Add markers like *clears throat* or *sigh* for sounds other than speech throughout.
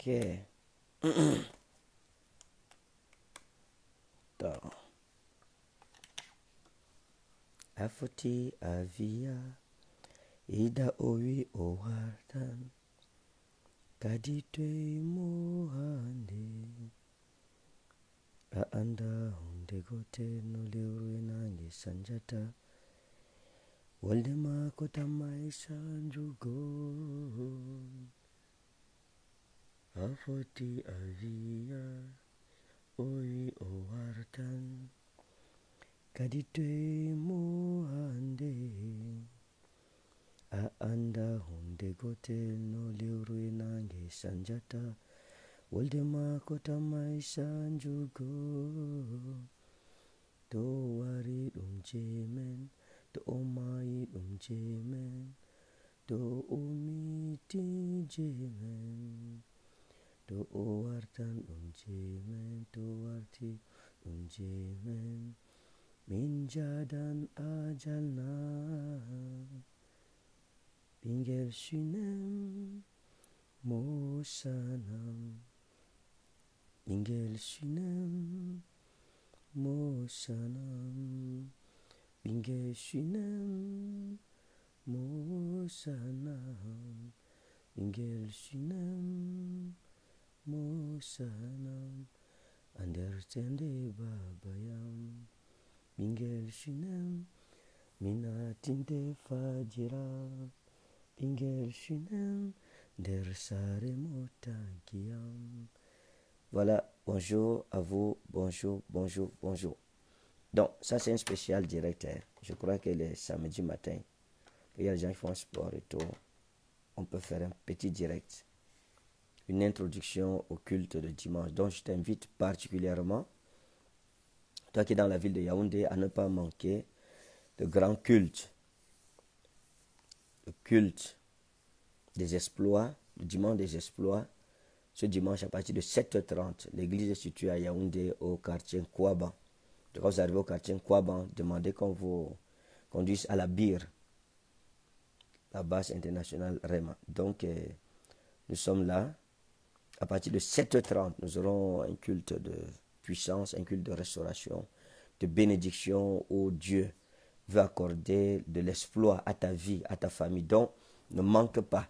que então *clears throat* a futi havia ida ouvi o hartan kaditei mohande a anda onde gote no livro e nange sanjata Olde ma kota mai sanjugo. Afo ti ariya oi oartan ka di tei muande aanda h o n d e k o t e no liurue nange sanjata wode mako ta mai sanjugo to wari r u m j e m e n to omai r u m j e m e n to umiti jemen. Tu uartan uncemen, tu uarti uncemen. Mincadan acalna Bin gelişinem Moşanam Bin gelişinem Moşanam Bin gelişinem Moşanam Bin gelişinem E voilà, bonjour à vous, bonjour, bonjour, bonjour. Donc, ça c'est un spécial directeur. Hein. Je crois que le samedi matin, il y a des gens qui font sport et tout. On peut faire un petit direct une introduction au culte de dimanche. Donc je t'invite particulièrement, toi qui es dans la ville de Yaoundé, à ne pas manquer de grands culte, Le culte des exploits, le dimanche des exploits, ce dimanche à partir de 7h30. L'église est située à Yaoundé, au quartier Kouaban. quand vous arrivez au quartier Kouaban, demandez qu'on vous conduise à la BIR, la base internationale REMA. Donc, euh, nous sommes là à partir de 7h30, nous aurons un culte de puissance, un culte de restauration, de bénédiction où Dieu veut accorder de l'exploit à ta vie, à ta famille. Donc, ne manque pas,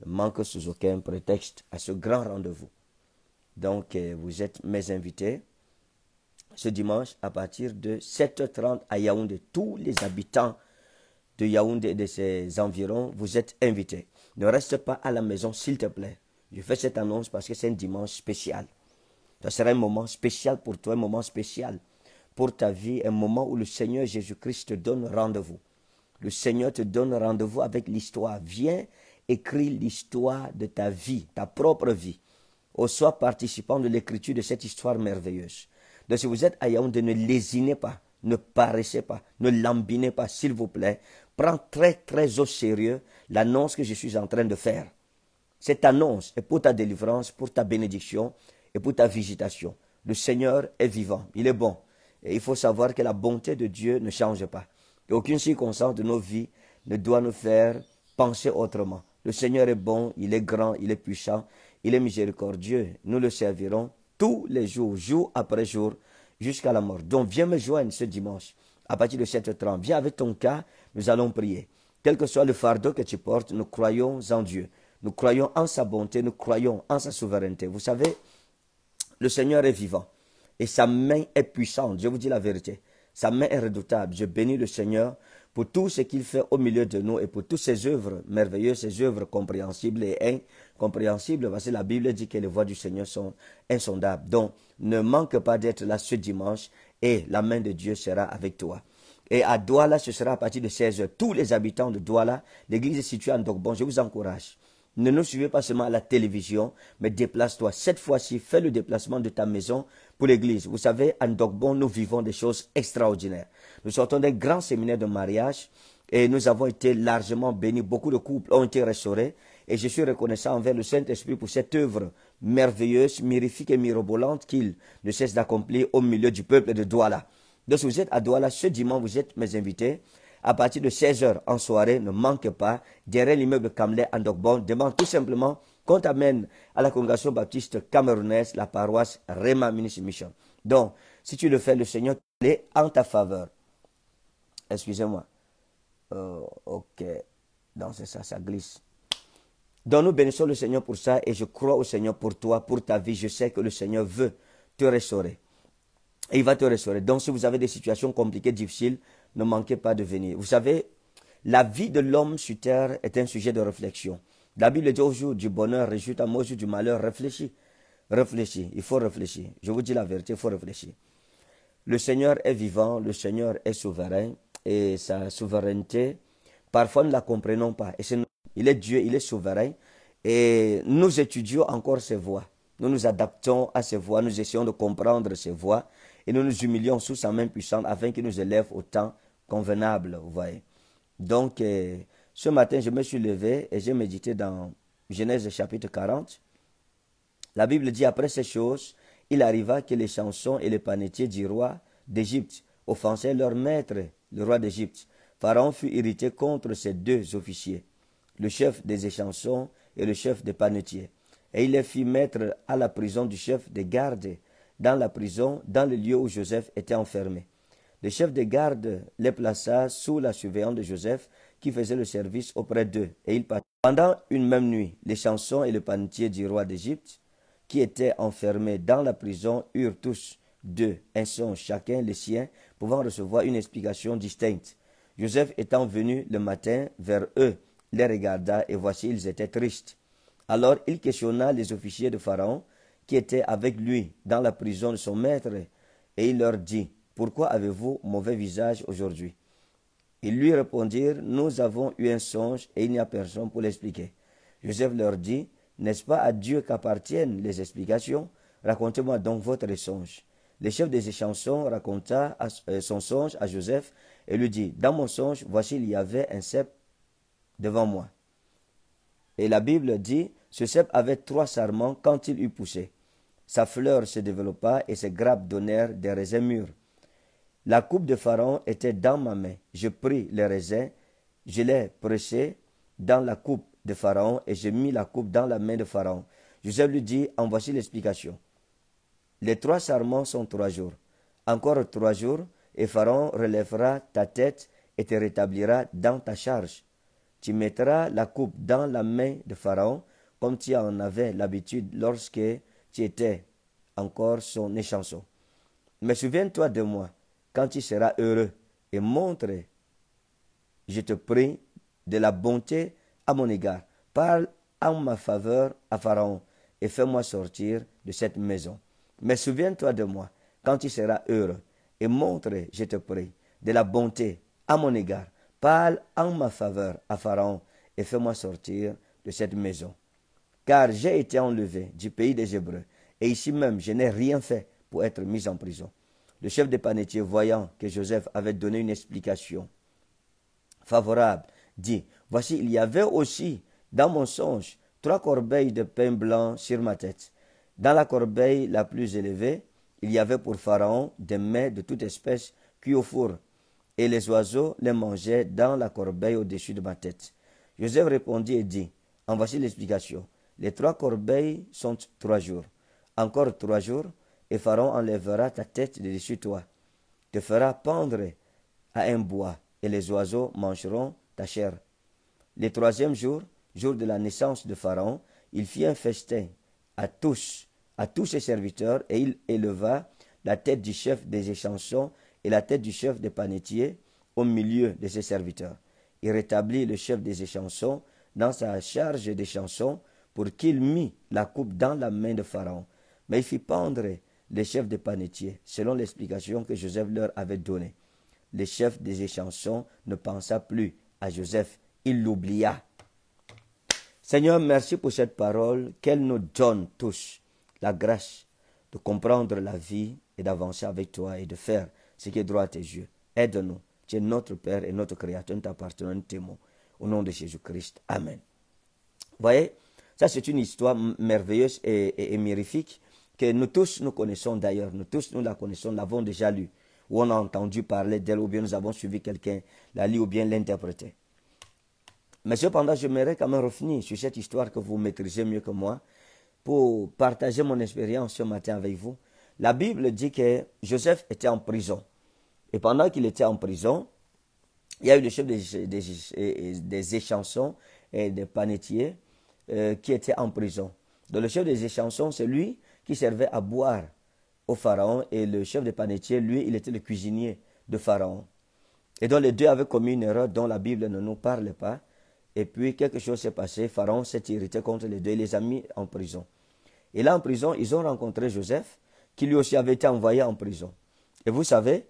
ne manque sous aucun prétexte à ce grand rendez-vous. Donc, eh, vous êtes mes invités ce dimanche à partir de 7h30 à Yaoundé. Tous les habitants de Yaoundé et de ses environs, vous êtes invités. Ne reste pas à la maison, s'il te plaît. Je fais cette annonce parce que c'est un dimanche spécial. Ce sera un moment spécial pour toi, un moment spécial pour ta vie, un moment où le Seigneur Jésus-Christ te donne rendez-vous. Le Seigneur te donne rendez-vous avec l'histoire. Viens, écris l'histoire de ta vie, ta propre vie. au sois participant de l'écriture de cette histoire merveilleuse. Donc si vous êtes à Yaoundé, ne lésinez pas, ne paraissez pas, ne lambinez pas, s'il vous plaît. Prends très très au sérieux l'annonce que je suis en train de faire. Cette annonce est pour ta délivrance, pour ta bénédiction et pour ta visitation. Le Seigneur est vivant, il est bon. Et il faut savoir que la bonté de Dieu ne change pas. aucune circonstance de nos vies ne doit nous faire penser autrement. Le Seigneur est bon, il est grand, il est puissant, il est miséricordieux. Nous le servirons tous les jours, jour après jour, jusqu'à la mort. Donc viens me joindre ce dimanche à partir de 7h30. Viens avec ton cas, nous allons prier. Quel que soit le fardeau que tu portes, nous croyons en Dieu. Nous croyons en sa bonté, nous croyons en sa souveraineté. Vous savez, le Seigneur est vivant et sa main est puissante. Je vous dis la vérité. Sa main est redoutable. Je bénis le Seigneur pour tout ce qu'il fait au milieu de nous et pour toutes ses œuvres merveilleuses, ses œuvres compréhensibles et incompréhensibles. Parce que la Bible dit que les voies du Seigneur sont insondables. Donc, ne manque pas d'être là ce dimanche et la main de Dieu sera avec toi. Et à Douala, ce sera à partir de 16h. Tous les habitants de Douala, l'église est située en Dogbon. Je vous encourage ne nous suivez pas seulement à la télévision, mais déplace-toi. Cette fois-ci, fais le déplacement de ta maison pour l'église. Vous savez, à Ndokbon, nous vivons des choses extraordinaires. Nous sortons d'un grand séminaire de mariage et nous avons été largement bénis. Beaucoup de couples ont été restaurés et je suis reconnaissant envers le Saint-Esprit pour cette œuvre merveilleuse, mirifique et mirobolante qu'il ne cesse d'accomplir au milieu du peuple de Douala. Donc, si vous êtes à Douala ce dimanche, vous êtes mes invités à partir de 16h en soirée, ne manque pas, derrière l'immeuble Kamlé à Dogbon. demande tout simplement qu'on t'amène à la congrégation baptiste camerounaise, la paroisse réma Ministre Mission. Donc, si tu le fais, le Seigneur est en ta faveur. Excusez-moi. Euh, ok. Donc, c'est ça, ça glisse. Donc, nous bénissons le Seigneur pour ça et je crois au Seigneur pour toi, pour ta vie. Je sais que le Seigneur veut te restaurer. il va te restaurer. Donc, si vous avez des situations compliquées, difficiles, ne manquez pas de venir. Vous savez, la vie de l'homme sur terre est un sujet de réflexion. La Bible dit au du bonheur, réjouis à au du malheur, réfléchis. Réfléchis, il faut réfléchir. Je vous dis la vérité, il faut réfléchir. Le Seigneur est vivant, le Seigneur est souverain et sa souveraineté, parfois nous ne la comprenons pas. Et il est Dieu, il est souverain et nous étudions encore ses voies. Nous nous adaptons à ses voies, nous essayons de comprendre ses voies et nous nous humilions sous sa main puissante afin qu'il nous élève autant convenable, vous voyez. Donc, euh, ce matin, je me suis levé et j'ai médité dans Genèse chapitre 40. La Bible dit, après ces choses, il arriva que les chansons et les panetiers du roi d'Égypte offensaient leur maître, le roi d'Égypte. Pharaon fut irrité contre ces deux officiers, le chef des échansons et le chef des panetiers. Et il les fit mettre à la prison du chef des gardes, dans la prison, dans le lieu où Joseph était enfermé. Le chef de garde les plaça sous la surveillance de Joseph, qui faisait le service auprès d'eux, et il partirent. Pendant une même nuit, les chansons et le panetier du roi d'Égypte, qui étaient enfermés dans la prison, eurent tous deux un son chacun les siens, pouvant recevoir une explication distincte. Joseph étant venu le matin vers eux, les regarda, et voici ils étaient tristes. Alors il questionna les officiers de Pharaon, qui étaient avec lui dans la prison de son maître, et il leur dit, pourquoi avez-vous mauvais visage aujourd'hui Ils lui répondirent, nous avons eu un songe et il n'y a personne pour l'expliquer. Joseph leur dit, n'est-ce pas à Dieu qu'appartiennent les explications Racontez-moi donc votre songe. Le chef des échansons raconta euh, son songe à Joseph et lui dit, dans mon songe, voici il y avait un cep devant moi. Et la Bible dit, ce cep avait trois sarments quand il eut poussé. Sa fleur se développa et ses grappes donnèrent des raisins mûrs. La coupe de Pharaon était dans ma main. Je pris les raisins, je les pressai dans la coupe de Pharaon et je mis la coupe dans la main de Pharaon. Joseph lui dit, en voici l'explication. Les trois serments sont trois jours. Encore trois jours, et Pharaon relèvera ta tête et te rétablira dans ta charge. Tu mettras la coupe dans la main de Pharaon, comme tu en avais l'habitude lorsque tu étais encore son échanson. Mais souviens-toi de moi, quand tu seras heureux et montre, je te prie, de la bonté à mon égard. Parle en ma faveur à Pharaon et fais-moi sortir de cette maison. Mais souviens-toi de moi quand tu seras heureux et montre, je te prie, de la bonté à mon égard. Parle en ma faveur à Pharaon et fais-moi sortir de cette maison. Car j'ai été enlevé du pays des Hébreux et ici même je n'ai rien fait pour être mis en prison. Le chef des panetiers, voyant que Joseph avait donné une explication favorable, dit, Voici, il y avait aussi dans mon songe trois corbeilles de pain blanc sur ma tête. Dans la corbeille la plus élevée, il y avait pour Pharaon des mets de toute espèce cuits au four, et les oiseaux les mangeaient dans la corbeille au-dessus de ma tête. Joseph répondit et dit, En voici l'explication. Les trois corbeilles sont trois jours. Encore trois jours, et Pharaon enlèvera ta tête de dessus toi, te fera pendre à un bois, et les oiseaux mangeront ta chair. Le troisième jour, jour de la naissance de Pharaon, il fit un festin à tous, à tous ses serviteurs, et il éleva la tête du chef des échansons et la tête du chef des panetiers au milieu de ses serviteurs. Il rétablit le chef des échansons dans sa charge d'échansons pour qu'il mit la coupe dans la main de Pharaon. Mais il fit pendre les chefs des panetiers, selon l'explication que Joseph leur avait donnée. Le chef des échansons ne pensa plus à Joseph, il l'oublia. Seigneur, merci pour cette parole, qu'elle nous donne tous la grâce de comprendre la vie et d'avancer avec toi et de faire ce qui est droit à tes yeux. Aide-nous, tu es notre Père et notre Créateur, nous t'appartenons, témoin. Au nom de Jésus-Christ, Amen. Vous voyez, ça c'est une histoire merveilleuse et, et, que nous tous nous connaissons d'ailleurs, nous tous nous la connaissons, l'avons déjà lu, ou on a entendu parler d'elle, ou bien nous avons suivi quelqu'un la lit, ou bien l'interpréter. Mais cependant, j'aimerais quand même revenir sur cette histoire que vous maîtrisez mieux que moi, pour partager mon expérience ce matin avec vous. La Bible dit que Joseph était en prison. Et pendant qu'il était en prison, il y a eu le chef des, échansons et des panetiers euh, qui étaient en prison. Donc le chef des échansons, c'est lui qui servait à boire au Pharaon et le chef des panetiers, lui, il était le cuisinier de Pharaon. Et donc les deux avaient commis une erreur dont la Bible ne nous parle pas. Et puis quelque chose s'est passé, Pharaon s'est irrité contre les deux et les a mis en prison. Et là en prison, ils ont rencontré Joseph, qui lui aussi avait été envoyé en prison. Et vous savez,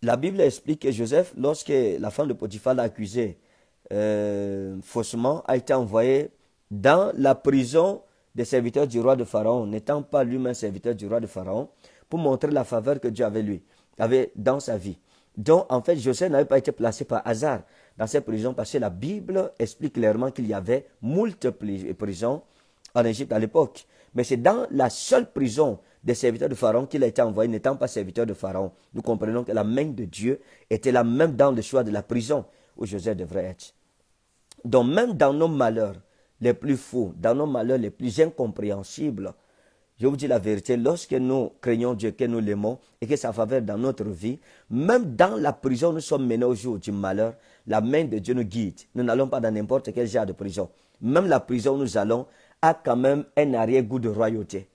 la Bible explique que Joseph, lorsque la femme de Potiphar l'a accusé euh, faussement, a été envoyé dans la prison des serviteurs du roi de Pharaon, n'étant pas lui-même serviteur du roi de Pharaon, pour montrer la faveur que Dieu avait lui, avait dans sa vie. Donc, en fait, Joseph n'avait pas été placé par hasard dans cette prison parce que la Bible explique clairement qu'il y avait multiples prisons en Égypte à l'époque. Mais c'est dans la seule prison des serviteurs de Pharaon qu'il a été envoyé, n'étant pas serviteur de Pharaon. Nous comprenons que la main de Dieu était la même dans le choix de la prison où Joseph devrait être. Donc, même dans nos malheurs, les plus fous, dans nos malheurs les plus incompréhensibles. Je vous dis la vérité, lorsque nous craignons Dieu, que nous l'aimons et que sa faveur dans notre vie, même dans la prison, nous sommes menés au jour du malheur. La main de Dieu nous guide. Nous n'allons pas dans n'importe quel genre de prison. Même la prison où nous allons a quand même un arrière-goût de royauté.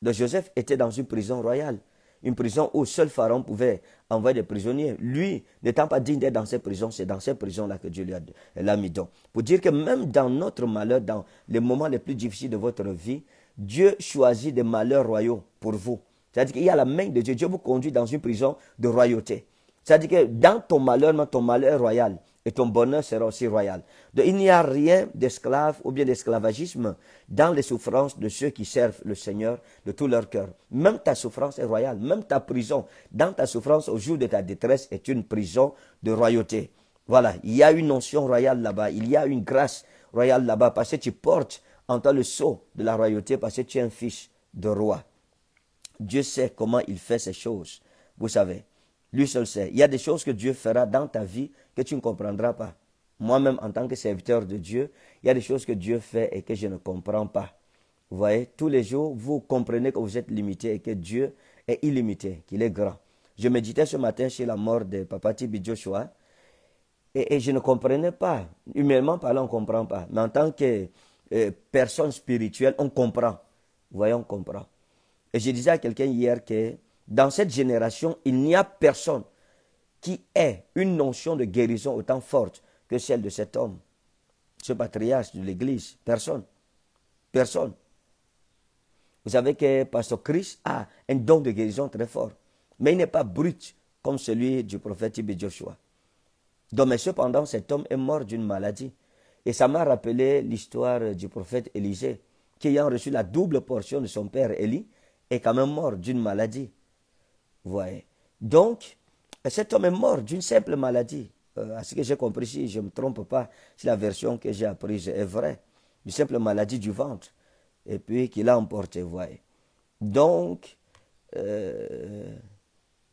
Donc Joseph était dans une prison royale une prison où seul Pharaon pouvait envoyer des prisonniers. Lui, n'étant pas digne d'être dans cette prison, c'est dans cette prison-là que Dieu l'a mis donc. Pour dire que même dans notre malheur, dans les moments les plus difficiles de votre vie, Dieu choisit des malheurs royaux pour vous. C'est-à-dire qu'il y a la main de Dieu. Dieu vous conduit dans une prison de royauté. C'est-à-dire que dans ton malheur, dans ton malheur royal, et ton bonheur sera aussi royal. Donc, il n'y a rien d'esclave ou bien d'esclavagisme dans les souffrances de ceux qui servent le Seigneur de tout leur cœur. Même ta souffrance est royale, même ta prison, dans ta souffrance au jour de ta détresse, est une prison de royauté. Voilà, il y a une notion royale là-bas, il y a une grâce royale là-bas, parce que tu portes en toi le sceau de la royauté, parce que tu es un fils de roi. Dieu sait comment il fait ces choses, vous savez. Lui seul sait. Il y a des choses que Dieu fera dans ta vie que tu ne comprendras pas. Moi-même, en tant que serviteur de Dieu, il y a des choses que Dieu fait et que je ne comprends pas. Vous voyez, tous les jours, vous comprenez que vous êtes limité et que Dieu est illimité, qu'il est grand. Je méditais ce matin chez la mort de Papa Tibi et, je ne comprenais pas. Humainement parlant, on ne comprend pas. Mais en tant que euh, personne spirituelle, on comprend. Vous voyez, on comprend. Et je disais à quelqu'un hier que dans cette génération, il n'y a personne qui ait une notion de guérison autant forte que celle de cet homme, ce patriarche de l'Église. Personne. Personne. Vous savez que Pasteur Christ a un don de guérison très fort, mais il n'est pas brut comme celui du prophète Ibn Joshua. Donc, mais cependant, cet homme est mort d'une maladie. Et ça m'a rappelé l'histoire du prophète Élisée, qui ayant reçu la double portion de son père Élie, est quand même mort d'une maladie voyez. Donc, cet homme est mort d'une simple maladie. Euh, à ce que j'ai compris, si je ne me trompe pas, si la version que j'ai apprise est vraie, une simple maladie du ventre, et puis qu'il a emporté, voyez. Donc, euh,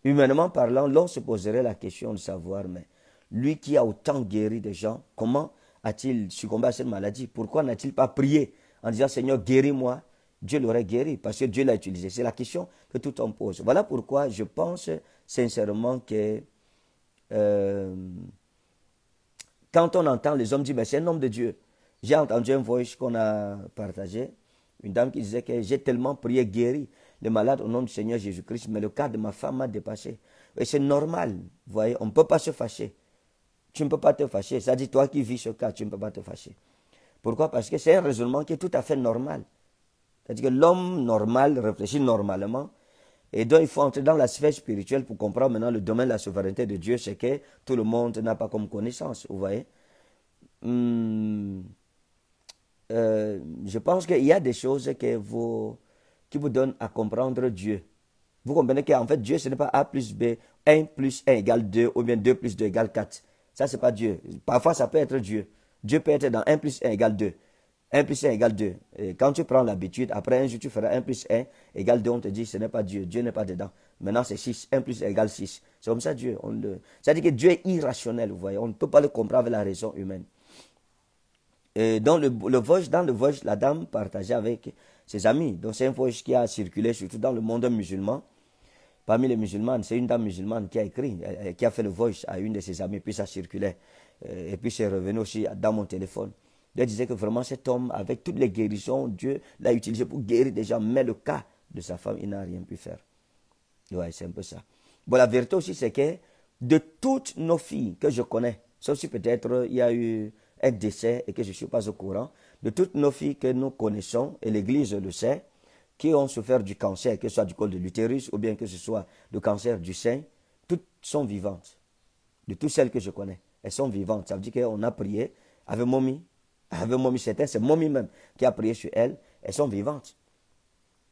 humainement parlant, l'on se poserait la question de savoir, mais lui qui a autant guéri des gens, comment a-t-il succombé à cette maladie Pourquoi n'a-t-il pas prié en disant Seigneur, guéris-moi Dieu l'aurait guéri parce que Dieu l'a utilisé. C'est la question que tout monde pose. Voilà pourquoi je pense sincèrement que euh, quand on entend les hommes dire, mais c'est un homme de Dieu. J'ai entendu un voyage qu'on a partagé, une dame qui disait que j'ai tellement prié guéri les malade au nom du Seigneur Jésus-Christ, mais le cas de ma femme m'a dépassé. Et c'est normal, vous voyez, on ne peut pas se fâcher. Tu ne peux pas te fâcher. Ça dit, toi qui vis ce cas, tu ne peux pas te fâcher. Pourquoi Parce que c'est un raisonnement qui est tout à fait normal. C'est-à-dire que l'homme normal réfléchit normalement. Et donc, il faut entrer dans la sphère spirituelle pour comprendre maintenant le domaine de la souveraineté de Dieu, ce que tout le monde n'a pas comme connaissance, vous voyez. Hmm. Euh, je pense qu'il y a des choses que vous, qui vous donnent à comprendre Dieu. Vous comprenez qu'en fait, Dieu, ce n'est pas A plus B, 1 plus 1 égale 2, ou bien 2 plus 2 égale 4. Ça, c'est pas Dieu. Parfois, ça peut être Dieu. Dieu peut être dans 1 plus 1 égale 2. 1 plus 1 égale 2. Et quand tu prends l'habitude, après un jour, tu feras 1 plus 1 égale 2. On te dit, ce n'est pas Dieu. Dieu n'est pas dedans. Maintenant, c'est 6. 1 plus 1 égale 6. C'est comme ça, Dieu. C'est-à-dire que Dieu est irrationnel, vous voyez. On ne peut pas le comprendre avec la raison humaine. Et dans le, le dans le la dame partageait avec ses amis. Donc, c'est un Vosges qui a circulé, surtout dans le monde musulman. Parmi les musulmans, c'est une dame musulmane qui a écrit, euh, qui a fait le Vosges à une de ses amies, puis ça circulait. Euh, et puis, c'est revenu aussi dans mon téléphone. Dieu disait que vraiment cet homme, avec toutes les guérisons, Dieu l'a utilisé pour guérir des gens, mais le cas de sa femme, il n'a rien pu faire. Oui, c'est un peu ça. Bon, la vérité aussi, c'est que de toutes nos filles que je connais, sauf si peut-être euh, il y a eu un décès et que je ne suis pas au courant, de toutes nos filles que nous connaissons, et l'Église le sait, qui ont souffert du cancer, que ce soit du col de l'utérus ou bien que ce soit du cancer du sein, toutes sont vivantes. De toutes celles que je connais, elles sont vivantes. Ça veut dire qu'on a prié, avec Momi, avec Mommy c'est Mommy même qui a prié sur elle. Elles sont vivantes.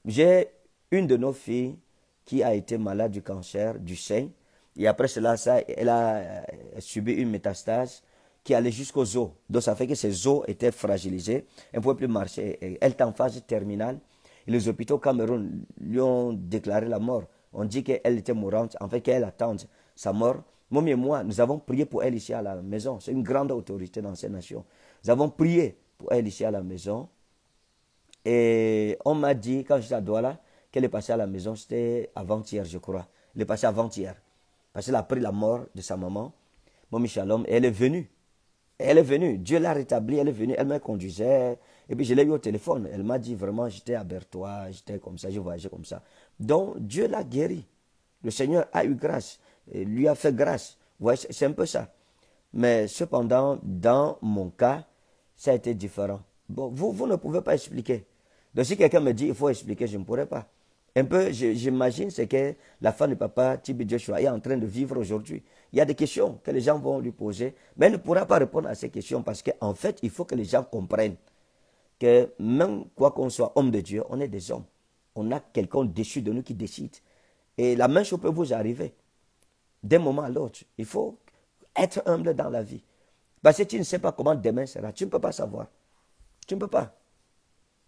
J'ai une de nos filles qui a été malade du cancer du sein. Et après cela, ça, elle a euh, subi une métastase qui allait jusqu'aux os. Donc ça fait que ses os étaient fragilisés. Elle ne pouvait plus marcher. Elle est en phase terminale. les hôpitaux au Cameroun lui ont déclaré la mort. On dit qu'elle était mourante, en fait qu'elle attend sa mort. Mon et moi, nous avons prié pour elle ici à la maison. C'est une grande autorité dans ces nations. Nous avons prié pour elle ici à la maison. Et on m'a dit, quand j'étais à Douala, qu'elle est passée à la maison. C'était avant-hier, je crois. Elle est passée avant-hier. Parce qu'elle a pris la mort de sa maman, mon Shalom. et elle est venue. Elle est venue, Dieu l'a rétablie, elle est venue, elle m'a conduisait. Et puis je l'ai eu au téléphone. Elle m'a dit vraiment, j'étais à Bertois, j'étais comme ça, je voyageais comme ça. Donc Dieu l'a guérie. Le Seigneur a eu grâce lui a fait grâce. c'est un peu ça. Mais cependant, dans mon cas, ça a été différent. Bon, vous, ne pouvez pas expliquer. Donc si quelqu'un me dit, il faut expliquer, je ne pourrais pas. Un peu, j'imagine c'est que la femme de papa, Tibi Joshua, est en train de vivre aujourd'hui. Il y a des questions que les gens vont lui poser, mais elle ne pourra pas répondre à ces questions parce qu'en fait, il faut que les gens comprennent que même quoi qu'on soit homme de Dieu, on est des hommes. On a quelqu'un déçu de nous qui décide. Et la même chose peut vous arriver. D'un moment à l'autre, il faut être humble dans la vie. Parce que tu ne sais pas comment demain sera. Tu ne peux pas savoir. Tu ne peux pas.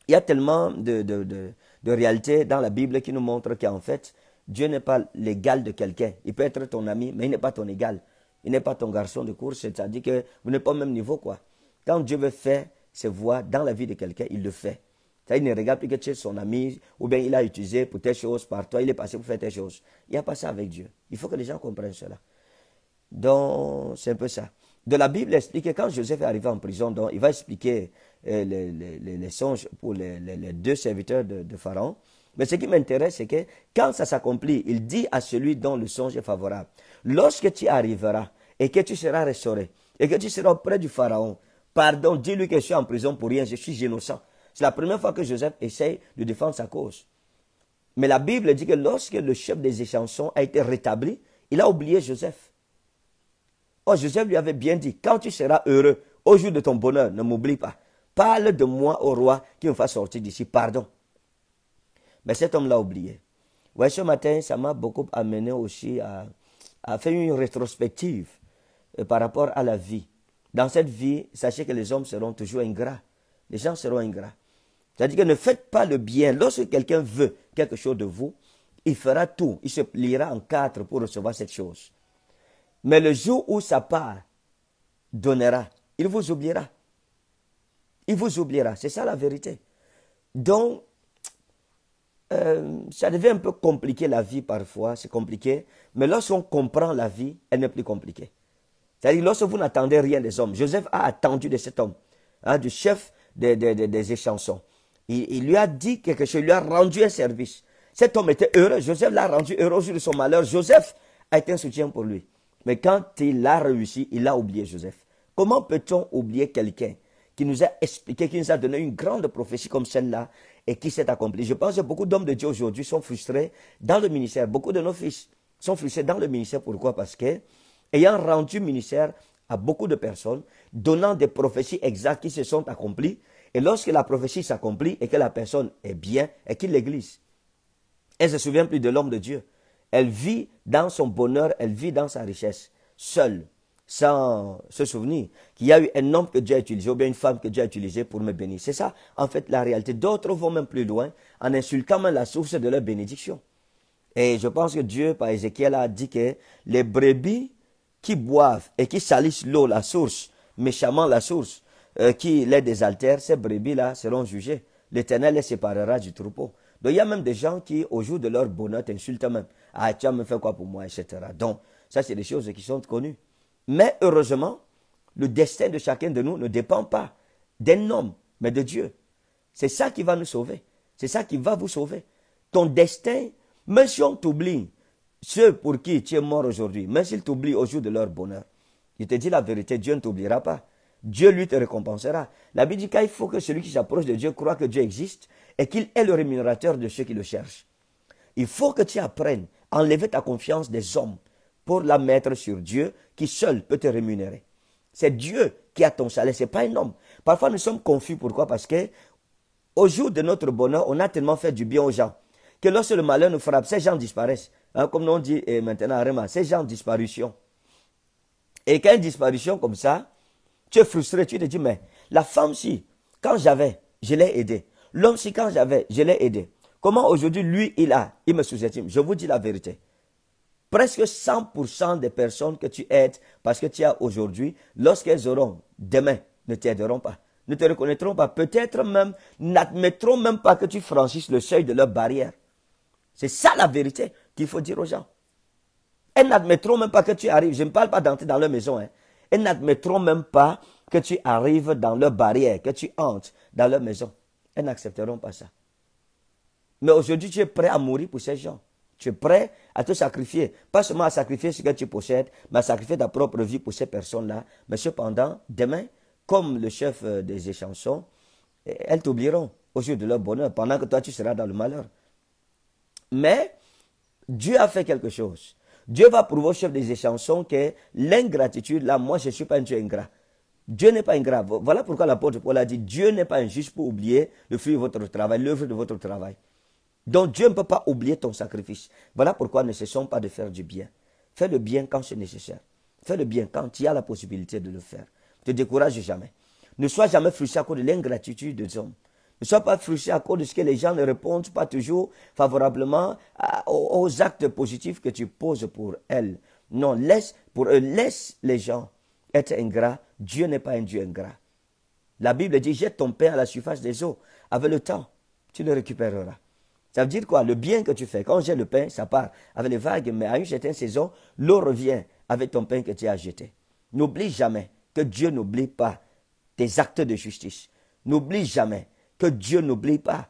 Il y a tellement de, de, de, réalités dans la Bible qui nous montrent qu'en fait, Dieu n'est pas l'égal de quelqu'un. Il peut être ton ami, mais il n'est pas ton égal. Il n'est pas ton garçon de course, c'est-à-dire que vous n'êtes pas au même niveau. quoi. Quand Dieu veut faire ses voies dans la vie de quelqu'un, il le fait il ne regarde plus que tu son ami, ou bien il a utilisé pour telle chose par toi, il est passé pour faire telle chose. Il n'y a pas ça avec Dieu. Il faut que les gens comprennent cela. Donc, c'est un peu ça. De la Bible explique que quand Joseph est arrivé en prison, donc, il va expliquer euh, les, les, songes pour les, deux serviteurs de, de, Pharaon. Mais ce qui m'intéresse, c'est que quand ça s'accomplit, il dit à celui dont le songe est favorable, lorsque tu arriveras et que tu seras restauré et que tu seras auprès du Pharaon, pardon, dis-lui que je suis en prison pour rien, je suis innocent. C'est la première fois que Joseph essaye de défendre sa cause. Mais la Bible dit que lorsque le chef des échansons a été rétabli, il a oublié Joseph. Oh, Joseph lui avait bien dit, quand tu seras heureux, au jour de ton bonheur, ne m'oublie pas. Parle de moi au roi qui me fasse sortir d'ici, pardon. Mais cet homme l'a oublié. Ouais, ce matin, ça m'a beaucoup amené aussi à faire une rétrospective euh, par rapport à la vie. Dans cette vie, sachez que les hommes seront toujours ingrats. Les gens seront ingrats. C'est-à-dire que ne faites pas le bien. Lorsque quelqu'un veut quelque chose de vous, il fera tout. Il se pliera en quatre pour recevoir cette chose. Mais le jour où sa part donnera, il vous oubliera. Il vous oubliera. C'est ça la vérité. Donc, euh, ça devient un peu compliqué la vie parfois, c'est compliqué. Mais lorsqu'on comprend la vie, elle n'est plus compliquée. C'est-à-dire lorsque vous n'attendez rien des hommes, Joseph a attendu de cet homme, hein, du chef des, des échansons. Il, lui a dit quelque chose, il lui a rendu un service. Cet homme était heureux, Joseph l'a rendu heureux de son malheur. Joseph a été un soutien pour lui. Mais quand il a réussi, il a oublié Joseph. Comment peut-on oublier quelqu'un qui nous a expliqué, qui nous a donné une grande prophétie comme celle-là et qui s'est accomplie Je pense que beaucoup d'hommes de Dieu aujourd'hui sont frustrés dans le ministère. Beaucoup de nos fils sont frustrés dans le ministère. Pourquoi Parce que, ayant rendu ministère à beaucoup de personnes, donnant des prophéties exactes qui se sont accomplies, et lorsque la prophétie s'accomplit et que la personne est bien, et quitte l'Église. Elle ne se souvient plus de l'homme de Dieu. Elle vit dans son bonheur, elle vit dans sa richesse, seule, sans se souvenir qu'il y a eu un homme que Dieu a utilisé ou bien une femme que Dieu a utilisée pour me bénir. C'est ça, en fait, la réalité. D'autres vont même plus loin en insultant même la source de leur bénédiction. Et je pense que Dieu, par Ézéchiel, a dit que les brebis qui boivent et qui salissent l'eau, la source, méchamment la source, euh, qui les désaltèrent, ces brebis-là seront jugées. L'Éternel les séparera du troupeau. Donc il y a même des gens qui, au jour de leur bonheur, t'insultent même. Ah, tu as me fait quoi pour moi, etc. Donc, ça, c'est des choses qui sont connues. Mais heureusement, le destin de chacun de nous ne dépend pas d'un homme, mais de Dieu. C'est ça qui va nous sauver. C'est ça qui va vous sauver. Ton destin, même si on t'oublie, ceux pour qui tu es mort aujourd'hui, même s'ils t'oublient au jour de leur bonheur, je te dis la vérité, Dieu ne t'oubliera pas. Dieu lui te récompensera. La Bible dit qu'il faut que celui qui s'approche de Dieu croit que Dieu existe et qu'il est le rémunérateur de ceux qui le cherchent. Il faut que tu apprennes à enlever ta confiance des hommes pour la mettre sur Dieu qui seul peut te rémunérer. C'est Dieu qui a ton salaire, ce n'est pas un homme. Parfois nous sommes confus, pourquoi Parce que au jour de notre bonheur, on a tellement fait du bien aux gens que lorsque le malheur nous frappe, ces gens disparaissent. Hein, comme comme on dit maintenant à Réma, ces gens disparition. Et quand disparition comme ça, tu es frustré, tu te dis, mais la femme si, quand j'avais, je l'ai aidé. lhomme si, quand j'avais, je l'ai aidé. Comment aujourd'hui, lui, il a, il me sous-estime. Je vous dis la vérité. Presque 100% des personnes que tu aides parce que tu as aujourd'hui, lorsqu'elles auront demain, ne t'aideront pas, ne te reconnaîtront pas, peut-être même n'admettront même pas que tu franchisses le seuil de leur barrière. C'est ça la vérité qu'il faut dire aux gens. Elles n'admettront même pas que tu arrives. Je ne parle pas d'entrer dans leur maison. Hein. Elles n'admettront même pas que tu arrives dans leur barrière, que tu entres dans leur maison. Elles n'accepteront pas ça. Mais aujourd'hui, tu es prêt à mourir pour ces gens. Tu es prêt à te sacrifier. Pas seulement à sacrifier ce que tu possèdes, mais à sacrifier ta propre vie pour ces personnes-là. Mais cependant, demain, comme le chef euh, des échansons, eh, elles t'oublieront au jour de leur bonheur, pendant que toi, tu seras dans le malheur. Mais Dieu a fait quelque chose. Dieu va prouver au chef des échansons que l'ingratitude, là, moi, je ne suis pas un Dieu ingrat. Dieu n'est pas ingrat. Voilà pourquoi l'apôtre Paul a dit, Dieu n'est pas injuste pour oublier le fruit de votre travail, l'œuvre de votre travail. Donc Dieu ne peut pas oublier ton sacrifice. Voilà pourquoi ne cessons pas de faire du bien. Fais le bien quand c'est nécessaire. Fais le bien quand il y a la possibilité de le faire. Ne te décourage jamais. Ne sois jamais frustré à cause de l'ingratitude des hommes. Ne sois pas frustré à cause de ce que les gens ne répondent pas toujours favorablement aux, actes positifs que tu poses pour elles. Non, laisse, pour eux, laisse les gens être ingrats. Dieu n'est pas un Dieu ingrat. La Bible dit, jette ton pain à la surface des eaux. Avec le temps, tu le récupéreras. Ça veut dire quoi Le bien que tu fais. Quand j'ai le pain, ça part avec les vagues, mais à une certaine saison, l'eau revient avec ton pain que tu as jeté. N'oublie jamais que Dieu n'oublie pas tes actes de justice. N'oublie jamais que Dieu n'oublie pas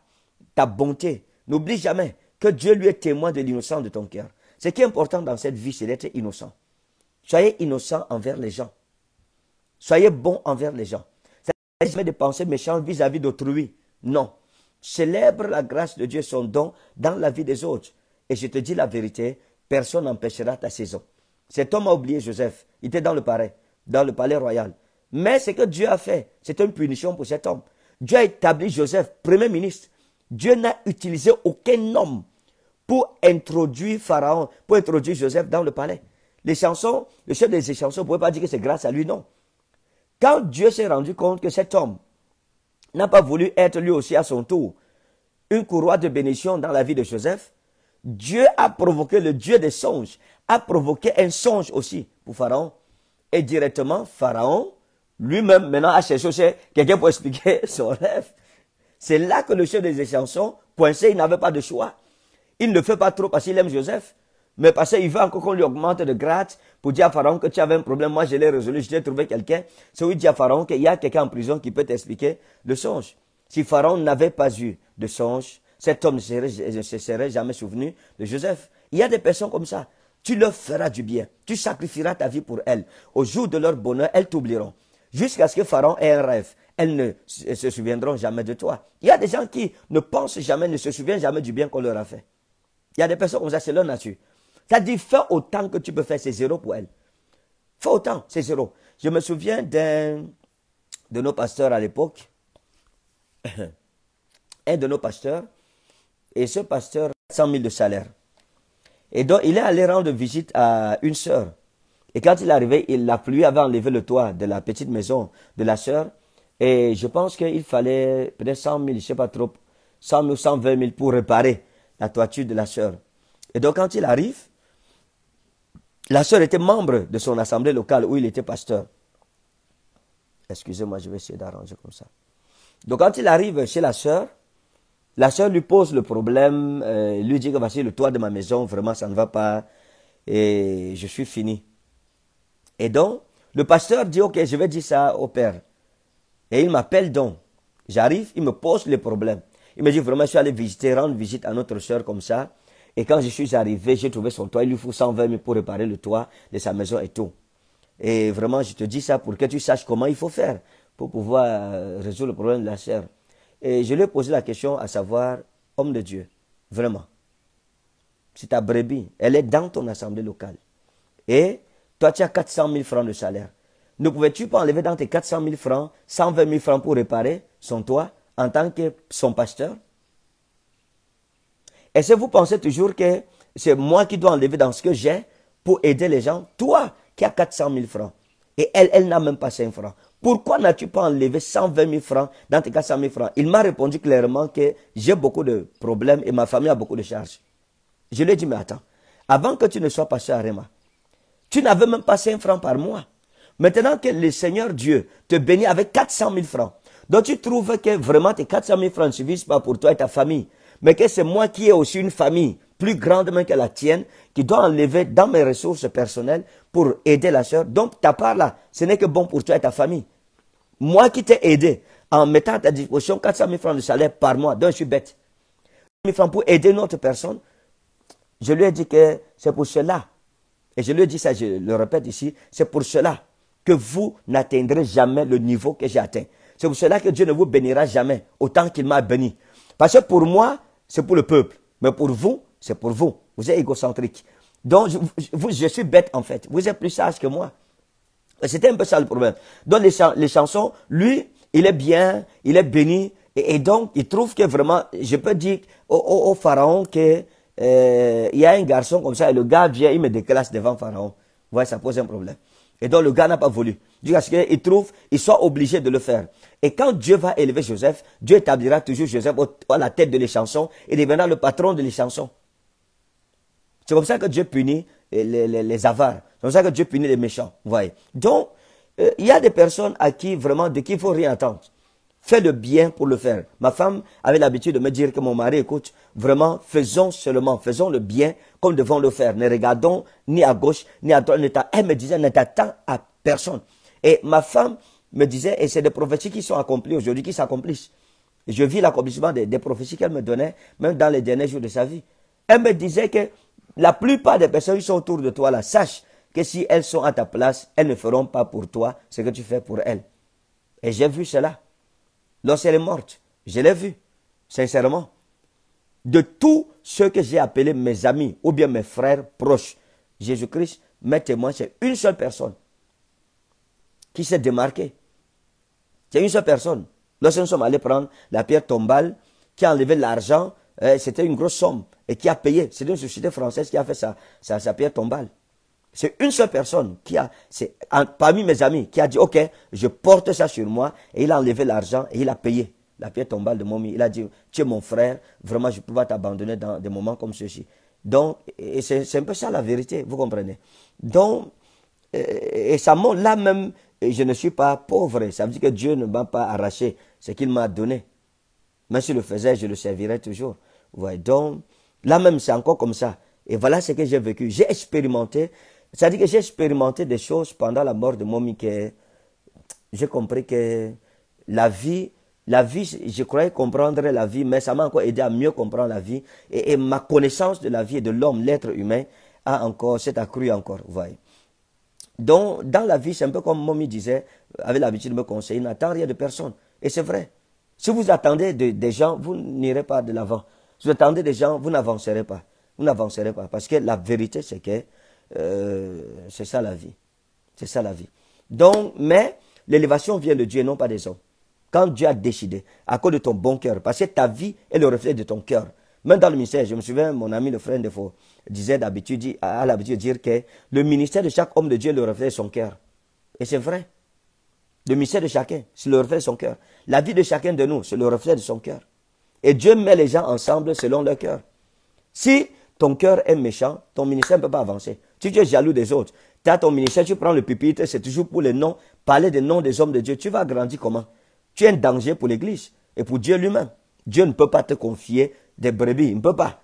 ta bonté. N'oublie jamais que Dieu lui est témoin de l'innocence de ton cœur. Ce qui est important dans cette vie, c'est d'être innocent. Soyez innocent envers les gens. Soyez bon envers les gens. C'est jamais de penser méchant vis-à-vis d'autrui. Non. Célèbre la grâce de Dieu, son don, dans la vie des autres. Et je te dis la vérité, personne n'empêchera ta saison. Cet homme a oublié Joseph. Il était dans le palais, dans le palais royal. Mais ce que Dieu a fait, c'est une punition pour cet homme. Dieu a établi Joseph premier ministre. Dieu n'a utilisé aucun homme pour introduire Pharaon, pour introduire Joseph dans le palais. Les chansons, le chef des chansons ne pouvait pas dire que c'est grâce à lui, non. Quand Dieu s'est rendu compte que cet homme n'a pas voulu être lui aussi à son tour une courroie de bénédiction dans la vie de Joseph, Dieu a provoqué, le Dieu des songes, a provoqué un songe aussi pour Pharaon. Et directement, Pharaon lui-même maintenant a cherché quelqu'un pour expliquer *laughs* son rêve. C'est là que le chef des échansons, coincé, il n'avait pas de choix. Il ne fait pas trop parce qu'il aime Joseph, mais parce qu'il veut encore qu'on lui augmente de grâce pour dire à Pharaon que tu avais un problème, moi je l'ai résolu, je t'ai trouvé quelqu'un. C'est où il dit à Pharaon qu'il y a quelqu'un en prison qui peut t'expliquer le songe. Si Pharaon n'avait pas eu de songe, cet homme ne, ne se serait jamais souvenu de Joseph. Il y a des personnes comme ça. Tu leur feras du bien. Tu sacrifieras ta vie pour elles. Au jour de leur bonheur, elles t'oublieront jusqu'à ce que Pharaon ait un rêve. Elles ne se souviendront jamais de toi. Il y a des gens qui ne pensent jamais, ne se souviennent jamais du bien qu'on leur a fait. Il y a des personnes comme ça, c'est leur nature. Ça dit, fais autant que tu peux faire, c'est zéro pour elles. Fais autant, c'est zéro. Je me souviens d'un de nos pasteurs à l'époque, *coughs* un de nos pasteurs, et ce pasteur, 100 000 de salaire. Et donc, il est allé rendre visite à une sœur et quand il arrivait, il, la pluie avait enlevé le toit de la petite maison de la sœur. Et je pense qu'il fallait peut-être 100 000, je ne sais pas trop, 100 000 ou 120 000 pour réparer la toiture de la sœur. Et donc quand il arrive, la sœur était membre de son assemblée locale où il était pasteur. Excusez-moi, je vais essayer d'arranger comme ça. Donc quand il arrive chez la sœur, la sœur lui pose le problème, euh, lui dit que voici le toit de ma maison, vraiment ça ne va pas et je suis fini. Et donc, le pasteur dit, OK, je vais dire ça au Père. Et il m'appelle donc. J'arrive, il me pose le problème. Il me dit, vraiment, je suis allé visiter, rendre visite à notre soeur comme ça. Et quand je suis arrivé, j'ai trouvé son toit. Il lui faut 120 000 pour réparer le toit de sa maison et tout. Et vraiment, je te dis ça pour que tu saches comment il faut faire pour pouvoir euh, résoudre le problème de la sœur. Et je lui ai posé la question à savoir, homme de Dieu, vraiment, c'est ta brebis, elle est dans ton assemblée locale. Et toi, tu as 400 000 francs de salaire. Ne pouvais-tu pas enlever dans tes 400 000 francs 120 000 francs pour réparer son toit en tant que son pasteur Est-ce que vous pensez toujours que c'est moi qui dois enlever dans ce que j'ai pour aider les gens Toi qui as 400 000 francs et elle, elle n'a même pas 5 francs. Pourquoi n'as-tu pas enlevé 120 000 francs dans tes 400 000 francs Il m'a répondu clairement que j'ai beaucoup de problèmes et ma famille a beaucoup de charges. Je lui ai dit, mais attends, avant que tu ne sois pasteur à Réma, tu n'avais même pas 5 francs par mois. Maintenant que le Seigneur Dieu te bénit avec 400 000 francs, donc tu trouves que vraiment tes 400 000 francs ne suffisent pas pour toi et ta famille, mais que c'est moi qui ai aussi une famille plus grande même que la tienne, qui doit enlever dans mes ressources personnelles pour aider la sœur. Donc ta part là, ce n'est que bon pour toi et ta famille. Moi qui t'ai aidé en mettant à ta disposition 400 000 francs de salaire par mois, donc je suis bête. 000 francs pour aider une autre personne, je lui ai dit que c'est pour cela et je le dis ça, je le répète ici, c'est pour cela que vous n'atteindrez jamais le niveau que j'ai atteint. C'est pour cela que Dieu ne vous bénira jamais autant qu'il m'a béni. Parce que pour moi, c'est pour le peuple. Mais pour vous, c'est pour vous. Vous êtes égocentrique. Donc, je, suis bête en fait. Vous êtes plus sage que moi. C'était un peu ça le problème. Donc, les, chansons, lui, il est bien, il est béni. Et, donc, il trouve que vraiment, je peux dire au pharaon que euh, il y a un garçon comme ça, et le gars vient, il me déclasse devant Pharaon. Voyez, ça pose un problème. Et donc le gars n'a pas voulu. Jusqu'à ce qu'il trouve, il soit obligé de le faire. Et quand Dieu va élever Joseph, Dieu établira toujours Joseph à la tête de l'échanson et deviendra le patron de l'échanson. C'est comme ça que Dieu punit les, avares. C'est comme ça que Dieu punit les méchants. Vous voyez. Donc, euh, il y a des personnes à qui vraiment, de qui il faut rien attendre. Fais le bien pour le faire. Ma femme avait l'habitude de me dire que mon mari, écoute, vraiment, faisons seulement, faisons le bien comme devons le faire. Ne regardons ni à gauche, ni à droite. Elle me disait, ne t'attends à personne. Et ma femme me disait, et c'est des prophéties qui sont accomplies aujourd'hui, qui s'accomplissent. Je vis l'accomplissement des, prophéties qu'elle me donnait, même dans les derniers jours de sa vie. Elle me disait que la plupart des personnes qui sont autour de toi là, sachent que si elles sont à ta place, elles ne feront pas pour toi ce que tu fais pour elles. Et j'ai vu cela lorsqu'elle est morte. Je l'ai vu, sincèrement. De tous ceux que j'ai appelés mes amis ou bien mes frères proches, Jésus-Christ, mes témoins, c'est une seule personne qui s'est démarquée. C'est une seule personne. Lorsque nous sommes allés prendre la pierre tombale, qui a enlevé l'argent, euh, c'était une grosse somme, et qui a payé. C'est une société française qui a fait ça, sa pierre tombale. C'est une seule personne qui a, c'est parmi mes amis, qui a dit, OK, je porte ça sur moi. Et il a enlevé l'argent et il a payé la pierre tombale de ami Il a dit, tu es mon frère, vraiment, je ne peux pas t'abandonner dans des moments comme ceci. Donc, c'est un peu ça la vérité, vous comprenez. Donc, et ça montre là même, je ne suis pas pauvre. Ça veut dire que Dieu ne m'a pas arraché ce qu'il m'a donné. Mais si je le faisais, je le servirais toujours. donc, là même, c'est encore comme ça. Et voilà ce que j'ai vécu. J'ai expérimenté c'est-à-dire que j'ai expérimenté des choses pendant la mort de Momi que j'ai compris que la vie, la vie, je croyais comprendre la vie, mais ça m'a encore aidé à mieux comprendre la vie. Et, ma connaissance de la vie et de l'homme, l'être humain, a encore, s'est accrue encore, voyez. Donc, dans la vie, c'est un peu comme Momi disait, avait l'habitude de me conseiller, n'attend rien de personne. Et c'est vrai. Si vous attendez des gens, vous n'irez pas de l'avant. Si vous attendez des gens, vous n'avancerez pas. Vous n'avancerez pas. Parce que la vérité, c'est que euh, c'est ça la vie. C'est ça la vie. Donc, mais l'élévation vient de Dieu et non pas des hommes. Quand Dieu a décidé, à cause de ton bon cœur, parce que ta vie est le reflet de ton cœur. Même dans le ministère, je me souviens, mon ami le frère Defoe disait d'habitude, a l'habitude de dire que le ministère de chaque homme de Dieu est le reflet de son cœur. Et c'est vrai. Le ministère de chacun, c'est le reflet de son cœur. La vie de chacun de nous, c'est le reflet de son cœur. Et Dieu met les gens ensemble selon leur cœur. Si ton cœur est méchant, ton ministère ne peut pas avancer tu es jaloux des autres, tu as ton ministère, tu prends le pupitre, c'est toujours pour les noms, parler des noms des hommes de Dieu. Tu vas grandir comment Tu es un danger pour l'Église et pour Dieu lui-même. Dieu ne peut pas te confier des brebis, il ne peut pas.